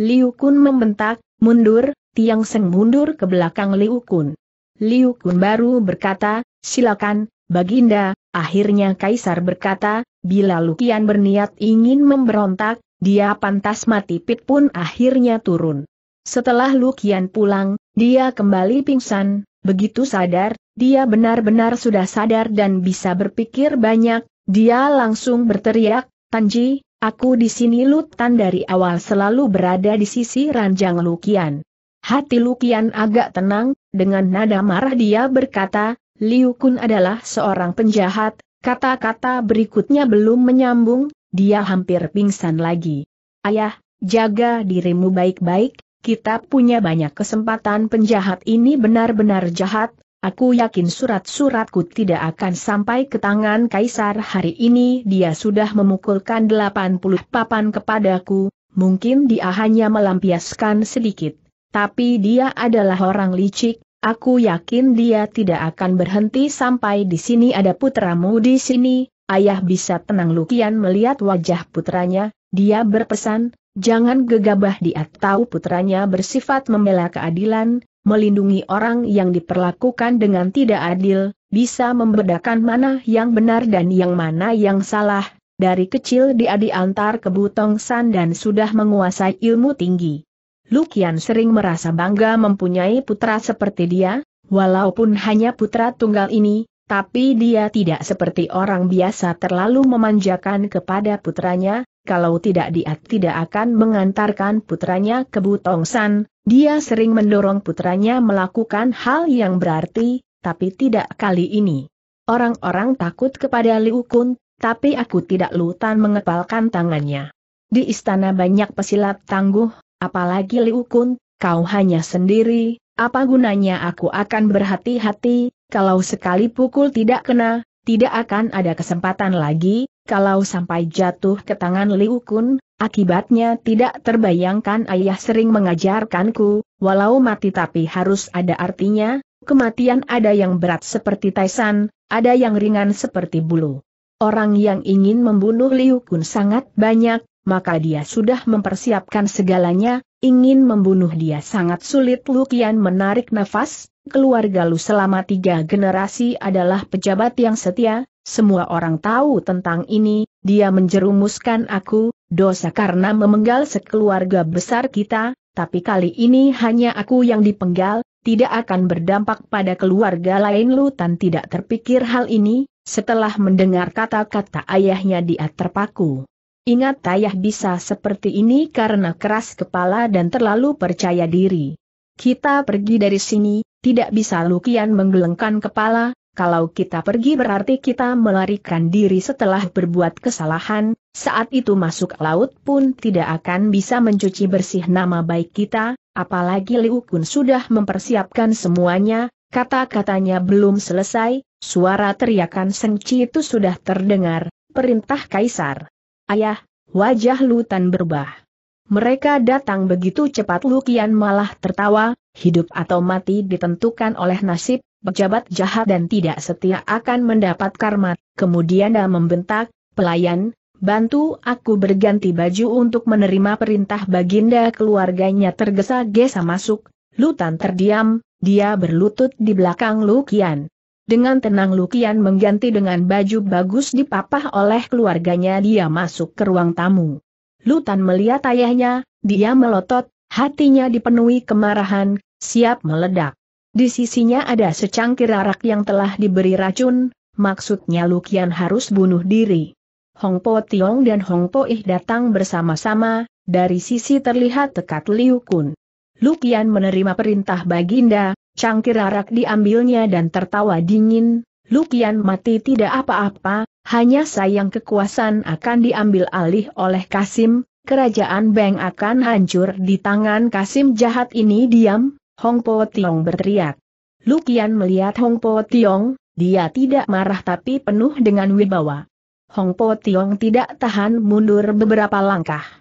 Liu Kun membentak, mundur, Tiang Seng mundur ke belakang Liu Kun. Liu Kun baru berkata, silakan, Baginda, akhirnya Kaisar berkata, bila Lukian berniat ingin memberontak, dia pantas mati Pit pun akhirnya turun. Setelah Lukian pulang, dia kembali pingsan, begitu sadar, dia benar-benar sudah sadar dan bisa berpikir banyak, dia langsung berteriak, Tanji, aku di sini Lutan dari awal selalu berada di sisi ranjang Lukian. Hati Lukian agak tenang, dengan nada marah dia berkata, Liu Kun adalah seorang penjahat, kata-kata berikutnya belum menyambung, dia hampir pingsan lagi. Ayah, jaga dirimu baik-baik, kita punya banyak kesempatan penjahat ini benar-benar jahat, aku yakin surat-suratku tidak akan sampai ke tangan Kaisar hari ini dia sudah memukulkan 80 papan kepadaku, mungkin dia hanya melampiaskan sedikit, tapi dia adalah orang licik, aku yakin dia tidak akan berhenti sampai di sini ada putramu di sini, ayah bisa tenang Lukian melihat wajah putranya, dia berpesan, jangan gegabah dia tahu putranya bersifat membela keadilan, melindungi orang yang diperlakukan dengan tidak adil, bisa membedakan mana yang benar dan yang mana yang salah, dari kecil dia diantar ke Butong San dan sudah menguasai ilmu tinggi. Lukian sering merasa bangga mempunyai putra seperti dia, walaupun hanya putra tunggal ini, tapi dia tidak seperti orang biasa terlalu memanjakan kepada putranya, kalau tidak dia tidak akan mengantarkan putranya ke Butongsan, dia sering mendorong putranya melakukan hal yang berarti, tapi tidak kali ini. Orang-orang takut kepada Liu Kun, tapi aku tidak lutan mengepalkan tangannya. Di istana banyak pesilat tangguh, apalagi Liu Kun, kau hanya sendiri, apa gunanya aku akan berhati-hati, kalau sekali pukul tidak kena, tidak akan ada kesempatan lagi, kalau sampai jatuh ke tangan Liu Kun, akibatnya tidak terbayangkan ayah sering mengajarkanku, walau mati tapi harus ada artinya, kematian ada yang berat seperti Taisan, ada yang ringan seperti bulu. Orang yang ingin membunuh Liu Kun sangat banyak, maka dia sudah mempersiapkan segalanya, ingin membunuh dia sangat sulit Lukian menarik nafas, keluarga Lu selama tiga generasi adalah pejabat yang setia, semua orang tahu tentang ini, dia menjerumuskan aku, dosa karena memenggal sekeluarga besar kita, tapi kali ini hanya aku yang dipenggal, tidak akan berdampak pada keluarga lain Lu Tan tidak terpikir hal ini, setelah mendengar kata-kata ayahnya dia terpaku. Ingat Tayah bisa seperti ini karena keras kepala dan terlalu percaya diri. Kita pergi dari sini, tidak bisa Lukian menggelengkan kepala, kalau kita pergi berarti kita melarikan diri setelah berbuat kesalahan, saat itu masuk laut pun tidak akan bisa mencuci bersih nama baik kita, apalagi Liu Kun sudah mempersiapkan semuanya, kata-katanya belum selesai, suara teriakan Sengci itu sudah terdengar, perintah Kaisar. Ayah, wajah Lutan berubah. Mereka datang begitu cepat Lukian malah tertawa, hidup atau mati ditentukan oleh nasib, pejabat jahat dan tidak setia akan mendapat karma. Kemudian dia membentak, pelayan, bantu aku berganti baju untuk menerima perintah baginda keluarganya tergesa-gesa masuk. Lutan terdiam, dia berlutut di belakang Lukian. Dengan tenang Lukian mengganti dengan baju bagus dipapah oleh keluarganya dia masuk ke ruang tamu. Lutan melihat ayahnya, dia melotot, hatinya dipenuhi kemarahan, siap meledak. Di sisinya ada secangkir arak yang telah diberi racun, maksudnya Lukian harus bunuh diri. Hong Po Tiong dan Hong Po Ih datang bersama-sama, dari sisi terlihat dekat Liu Kun. Lukian menerima perintah Baginda, Cangkir arak diambilnya dan tertawa dingin, Lukian mati tidak apa-apa, hanya sayang kekuasaan akan diambil alih oleh Kasim, kerajaan Beng akan hancur di tangan Kasim jahat ini diam, Hong Po Tiong berteriak. Lukian melihat Hong Po Tiong, dia tidak marah tapi penuh dengan wibawa. Hong Po Tiong tidak tahan mundur beberapa langkah.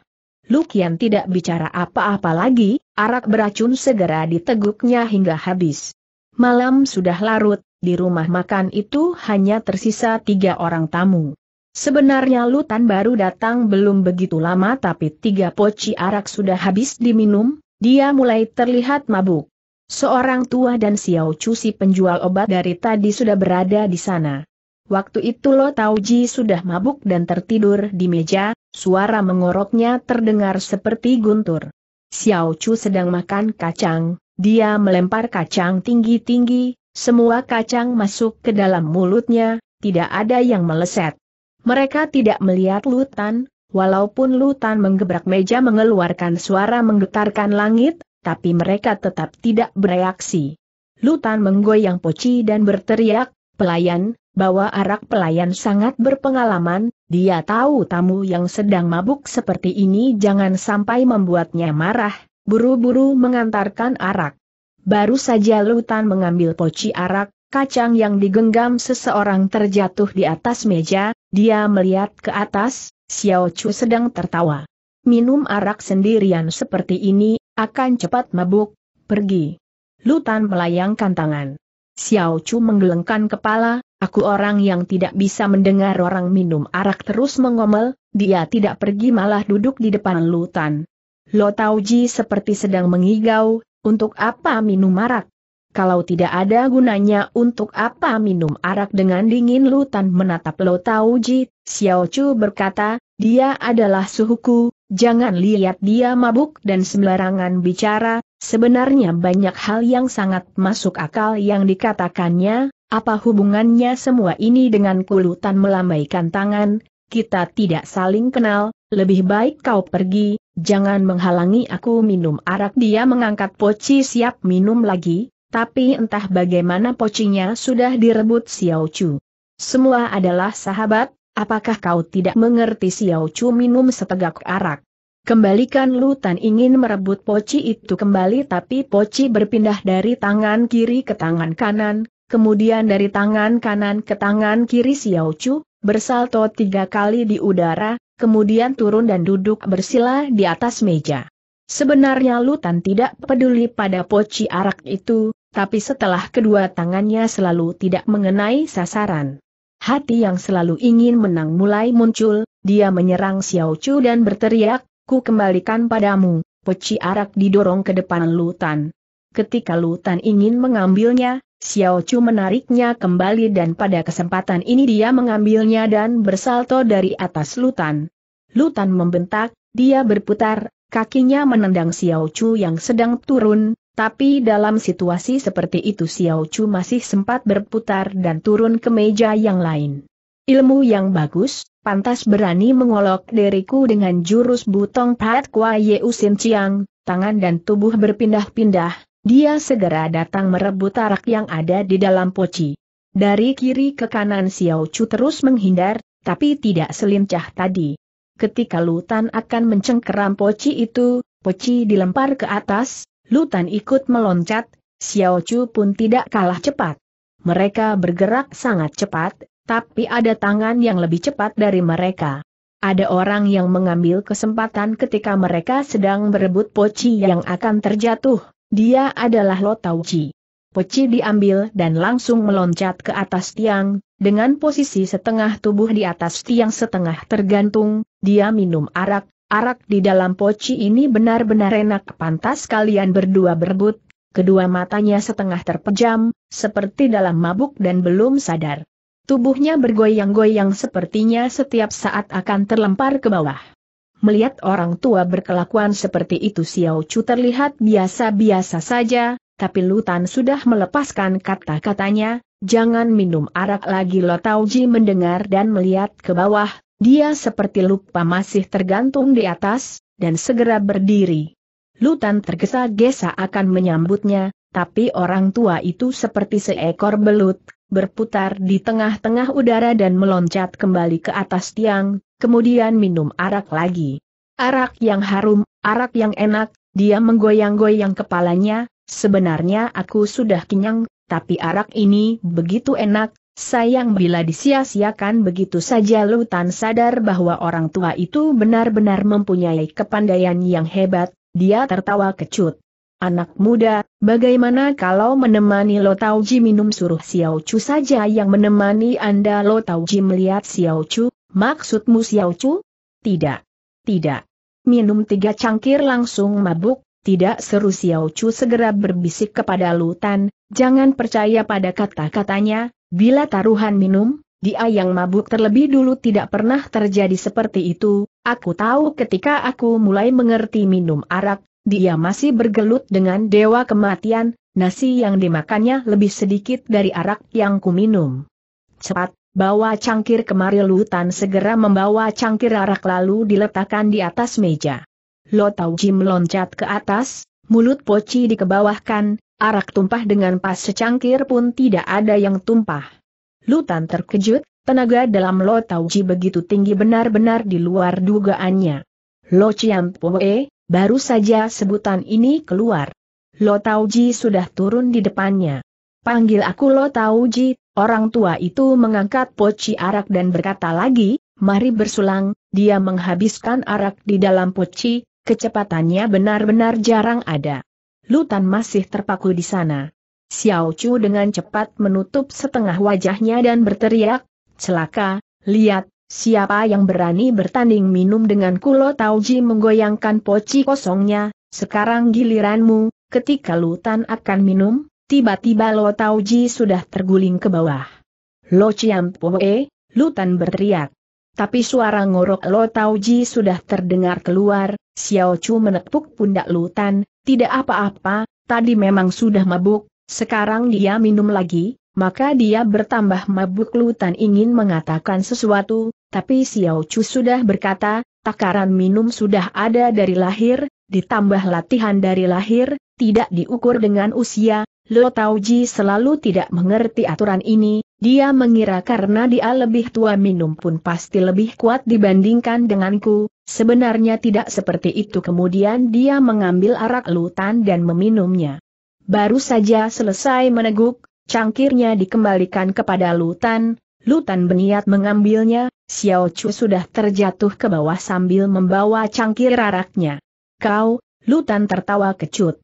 Lukian tidak bicara apa-apa lagi, arak beracun segera diteguknya hingga habis. Malam sudah larut, di rumah makan itu hanya tersisa tiga orang tamu. Sebenarnya Lutan baru datang belum begitu lama tapi tiga poci arak sudah habis diminum, dia mulai terlihat mabuk. Seorang tua dan Xiao Chu si penjual obat dari tadi sudah berada di sana. Waktu itu Lo Tauji sudah mabuk dan tertidur di meja, Suara mengoroknya terdengar seperti guntur. Xiao Chu sedang makan kacang, dia melempar kacang tinggi-tinggi, semua kacang masuk ke dalam mulutnya, tidak ada yang meleset. Mereka tidak melihat Lutan, walaupun Lutan menggebrak meja mengeluarkan suara menggetarkan langit, tapi mereka tetap tidak bereaksi. Lutan menggoyang poci dan berteriak, pelayan, bahwa arak pelayan sangat berpengalaman, dia tahu tamu yang sedang mabuk seperti ini jangan sampai membuatnya marah, buru-buru mengantarkan arak. Baru saja Lutan mengambil poci arak, kacang yang digenggam seseorang terjatuh di atas meja, dia melihat ke atas, Xiao Chu sedang tertawa. Minum arak sendirian seperti ini, akan cepat mabuk, pergi. Lutan melayangkan tangan. Xiao Chu menggelengkan kepala, Aku orang yang tidak bisa mendengar orang minum arak terus mengomel, dia tidak pergi malah duduk di depan lutan. Lo Tauji seperti sedang mengigau, untuk apa minum arak? Kalau tidak ada gunanya untuk apa minum arak dengan dingin lutan menatap Lo Tauji, Xiao Chu berkata, dia adalah suhuku, jangan lihat dia mabuk dan sembarangan bicara, sebenarnya banyak hal yang sangat masuk akal yang dikatakannya, apa hubungannya semua ini dengan kulutan melambaikan tangan? Kita tidak saling kenal, lebih baik kau pergi, jangan menghalangi aku minum arak. Dia mengangkat poci siap minum lagi, tapi entah bagaimana pocinya sudah direbut Xiao Chu. Semua adalah sahabat, apakah kau tidak mengerti Xiao Chu minum setegak arak? Kembalikan Lutan ingin merebut poci itu kembali tapi poci berpindah dari tangan kiri ke tangan kanan, kemudian dari tangan kanan ke tangan kiri Xiao Chu, bersalto tiga kali di udara, kemudian turun dan duduk bersila di atas meja. Sebenarnya Lutan tidak peduli pada poci arak itu, tapi setelah kedua tangannya selalu tidak mengenai sasaran. Hati yang selalu ingin menang mulai muncul, dia menyerang Xiao Chu dan berteriak, ku kembalikan padamu, Poci arak didorong ke depan Lutan, ketika Lutan ingin mengambilnya, Xiao Chu menariknya kembali dan pada kesempatan ini dia mengambilnya dan bersalto dari atas Lutan. Lutan membentak, dia berputar, kakinya menendang Xiao Chu yang sedang turun, tapi dalam situasi seperti itu Xiao Chu masih sempat berputar dan turun ke meja yang lain. Ilmu yang bagus, pantas berani mengolok diriku dengan jurus butong Pat Kwa Yeu Sin Chiang, tangan dan tubuh berpindah-pindah, dia segera datang merebut arak yang ada di dalam poci. Dari kiri ke kanan Xiao Chu terus menghindar, tapi tidak selincah tadi. Ketika Lutan akan mencengkeram poci itu, poci dilempar ke atas, Lutan ikut meloncat, Xiao Chu pun tidak kalah cepat. Mereka bergerak sangat cepat, tapi ada tangan yang lebih cepat dari mereka. Ada orang yang mengambil kesempatan ketika mereka sedang berebut poci yang akan terjatuh. Dia adalah Lo tauji. Peci diambil dan langsung meloncat ke atas tiang, dengan posisi setengah tubuh di atas tiang setengah tergantung, dia minum arak, arak di dalam poci ini benar-benar enak pantas kalian berdua berebut, kedua matanya setengah terpejam, seperti dalam mabuk dan belum sadar. Tubuhnya bergoyang-goyang sepertinya setiap saat akan terlempar ke bawah. Melihat orang tua berkelakuan seperti itu Xiao Chu terlihat biasa-biasa saja, tapi Lutan sudah melepaskan kata-katanya, jangan minum arak lagi Lo Tauji mendengar dan melihat ke bawah, dia seperti lupa masih tergantung di atas, dan segera berdiri. Lutan tergesa-gesa akan menyambutnya, tapi orang tua itu seperti seekor belut, berputar di tengah-tengah udara dan meloncat kembali ke atas tiang, kemudian minum arak lagi. Arak yang harum, arak yang enak, dia menggoyang-goyang kepalanya, sebenarnya aku sudah kenyang, tapi arak ini begitu enak, sayang bila disia-siakan begitu saja Lutan sadar bahwa orang tua itu benar-benar mempunyai kepandaian yang hebat, dia tertawa kecut. Anak muda, bagaimana kalau menemani Lo Tauji minum suruh Xiao Chu saja yang menemani Anda Lo Tauji melihat Xiao Chu, Maksudmu Xiao Chu? Tidak. Tidak. Minum tiga cangkir langsung mabuk, tidak seru Xiao Chu segera berbisik kepada Lutan, jangan percaya pada kata-katanya, bila taruhan minum, dia yang mabuk terlebih dulu tidak pernah terjadi seperti itu, aku tahu ketika aku mulai mengerti minum arak, dia masih bergelut dengan dewa kematian, nasi yang dimakannya lebih sedikit dari arak yang kuminum. Cepat, Bawa cangkir kemari Lutan segera membawa cangkir arak lalu diletakkan di atas meja. Lo Tau Jim loncat ke atas, mulut poci dikebawahkan, arak tumpah dengan pas secangkir pun tidak ada yang tumpah. Lutan terkejut, tenaga dalam Lo Tau Jim begitu tinggi benar-benar di luar dugaannya. Lo Chiam Poe, baru saja sebutan ini keluar. Lo Tau Jim sudah turun di depannya. Panggil aku Lo Tauji, orang tua itu mengangkat poci arak dan berkata lagi, mari bersulang, dia menghabiskan arak di dalam poci, kecepatannya benar-benar jarang ada. Lutan masih terpaku di sana. Xiao Chu dengan cepat menutup setengah wajahnya dan berteriak, celaka, lihat, siapa yang berani bertanding minum dengan kulo Tauji menggoyangkan poci kosongnya, sekarang giliranmu, ketika Lutan akan minum, Tiba-tiba Lo Tauji sudah terguling ke bawah. Lo Ciampoe, Lutan berteriak. Tapi suara ngorok Lo Tauji sudah terdengar keluar, Xiao Chu menepuk pundak Lutan, tidak apa-apa, tadi memang sudah mabuk, sekarang dia minum lagi, maka dia bertambah mabuk Lutan ingin mengatakan sesuatu, tapi Xiao Chu sudah berkata, takaran minum sudah ada dari lahir, ditambah latihan dari lahir, tidak diukur dengan usia, Lo Tauji selalu tidak mengerti aturan ini, dia mengira karena dia lebih tua minum pun pasti lebih kuat dibandingkan denganku, sebenarnya tidak seperti itu kemudian dia mengambil arak lutan dan meminumnya. Baru saja selesai meneguk, cangkirnya dikembalikan kepada lutan, lutan berniat mengambilnya, Xiao Chu sudah terjatuh ke bawah sambil membawa cangkir araknya. Kau, lutan tertawa kecut.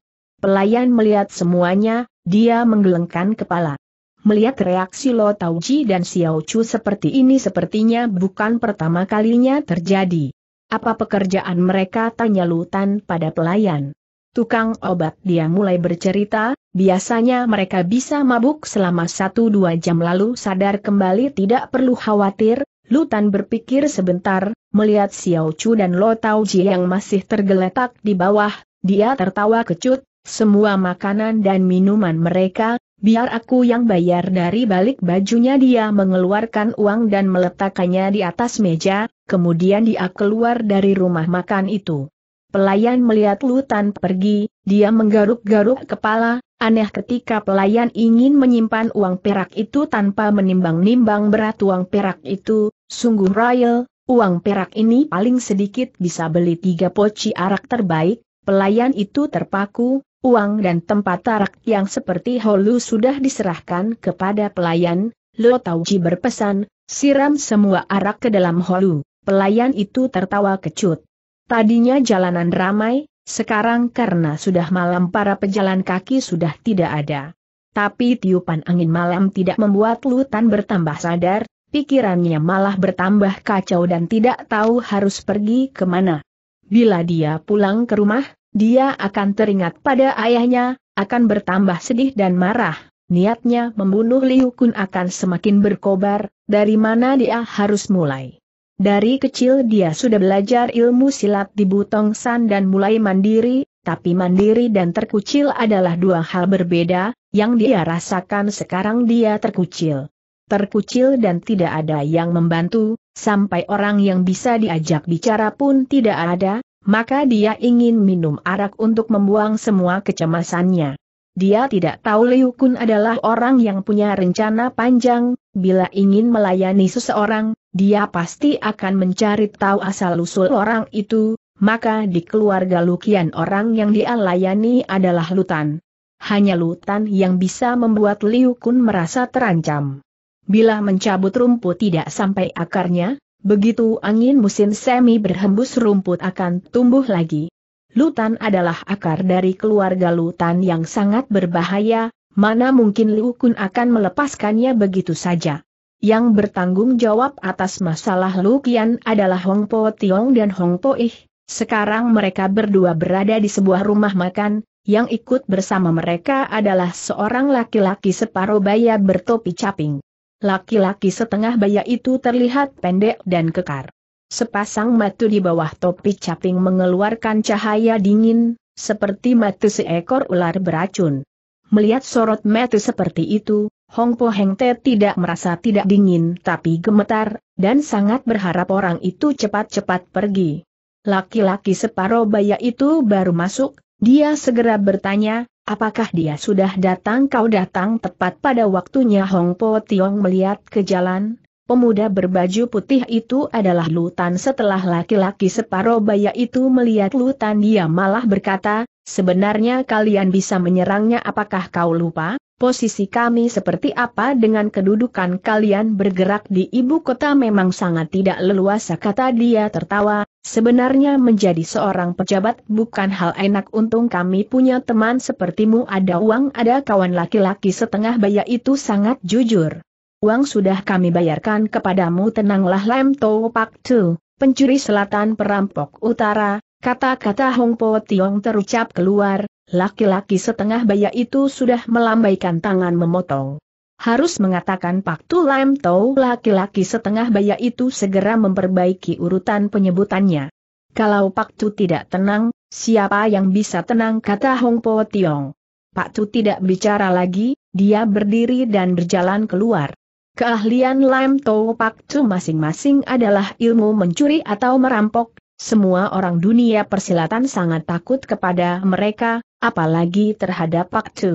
Pelayan melihat semuanya, dia menggelengkan kepala. Melihat reaksi Lo Tauji dan Xiao Chu seperti ini sepertinya bukan pertama kalinya terjadi. Apa pekerjaan mereka tanya Lutan pada pelayan. Tukang obat dia mulai bercerita, biasanya mereka bisa mabuk selama 1-2 jam lalu sadar kembali tidak perlu khawatir, Lutan berpikir sebentar, melihat Xiao Chu dan Lo Tauji yang masih tergeletak di bawah, dia tertawa kecut, semua makanan dan minuman mereka, biar aku yang bayar dari balik bajunya dia mengeluarkan uang dan meletakkannya di atas meja, kemudian dia keluar dari rumah makan itu. Pelayan melihat Lutan pergi, dia menggaruk-garuk kepala, aneh ketika pelayan ingin menyimpan uang perak itu tanpa menimbang-nimbang berat uang perak itu, sungguh royal, uang perak ini paling sedikit bisa beli tiga poci arak terbaik, pelayan itu terpaku, uang dan tempat tarak yang seperti holu sudah diserahkan kepada pelayan, Lo Tauji berpesan, siram semua arak ke dalam holu. Pelayan itu tertawa kecut. Tadinya jalanan ramai, sekarang karena sudah malam para pejalan kaki sudah tidak ada. Tapi tiupan angin malam tidak membuat Lutan bertambah sadar, pikirannya malah bertambah kacau dan tidak tahu harus pergi kemana. Bila dia pulang ke rumah, dia akan teringat pada ayahnya, akan bertambah sedih dan marah. Niatnya membunuh Liu Kun akan semakin berkobar, dari mana dia harus mulai. Dari kecil dia sudah belajar ilmu silat di Butong San dan mulai mandiri, tapi mandiri dan terkucil adalah dua hal berbeda, yang dia rasakan sekarang dia terkucil terkucil dan tidak ada yang membantu, sampai orang yang bisa diajak bicara pun tidak ada, maka dia ingin minum arak untuk membuang semua kecemasannya. Dia tidak tahu Liu Kun adalah orang yang punya rencana panjang, bila ingin melayani seseorang, dia pasti akan mencari tahu asal-usul orang itu, maka di keluarga Lukian orang yang dia layani adalah Lutan. Hanya Lutan yang bisa membuat Liu Kun merasa terancam. Bila mencabut rumput tidak sampai akarnya, Begitu angin musim semi berhembus rumput akan tumbuh lagi. Lutan adalah akar dari keluarga Lutan yang sangat berbahaya, mana mungkin Liu Kun akan melepaskannya begitu saja. Yang bertanggung jawab atas masalah Lu Qian adalah Hong Po Tiong dan Hong Po Ih. Sekarang mereka berdua berada di sebuah rumah makan, yang ikut bersama mereka adalah seorang laki-laki separuh baya bertopi caping. Laki-laki setengah baya itu terlihat pendek dan kekar. Sepasang matu di bawah topi caping mengeluarkan cahaya dingin, seperti matu seekor ular beracun. Melihat sorot matu seperti itu, Hong Po Heng Te tidak merasa tidak dingin tapi gemetar, dan sangat berharap orang itu cepat-cepat pergi. Laki-laki separoh baya itu baru masuk, dia segera bertanya, Apakah dia sudah datang kau datang tepat pada waktunya Hong Po Tiong melihat ke jalan? Pemuda berbaju putih itu adalah Lutan setelah laki-laki separuh baya itu melihat Lutan dia malah berkata, sebenarnya kalian bisa menyerangnya apakah kau lupa? posisi kami seperti apa dengan kedudukan kalian bergerak di ibu kota memang sangat tidak leluasa kata dia tertawa, sebenarnya menjadi seorang pejabat bukan hal enak untung kami punya teman sepertimu ada uang ada kawan laki-laki setengah baya itu sangat jujur. Uang sudah kami bayarkan kepadamu tenanglah Lem To Pak Tu, pencuri selatan perampok utara, kata-kata Hong Po Tiong terucap keluar, Laki-laki setengah baya itu sudah melambaikan tangan memotong. Harus mengatakan Pak Lam Tau laki-laki setengah baya itu segera memperbaiki urutan penyebutannya. Kalau Pak Tu tidak tenang, siapa yang bisa tenang kata Hong Po Tiong. Pak Tu tidak bicara lagi, dia berdiri dan berjalan keluar. Keahlian Lam Tau Pak Tu masing-masing adalah ilmu mencuri atau merampok, semua orang dunia persilatan sangat takut kepada mereka, apalagi terhadap Pak Tu.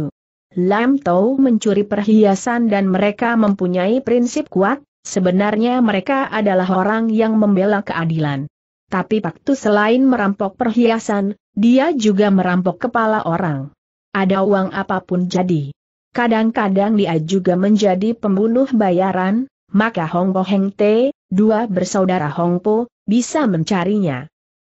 Lam Tau mencuri perhiasan dan mereka mempunyai prinsip kuat, sebenarnya mereka adalah orang yang membela keadilan. Tapi Pak Tu selain merampok perhiasan, dia juga merampok kepala orang. Ada uang apapun jadi. Kadang-kadang dia juga menjadi pembunuh bayaran, maka Hong Bo Heng Te, dua bersaudara Hong Po, bisa mencarinya.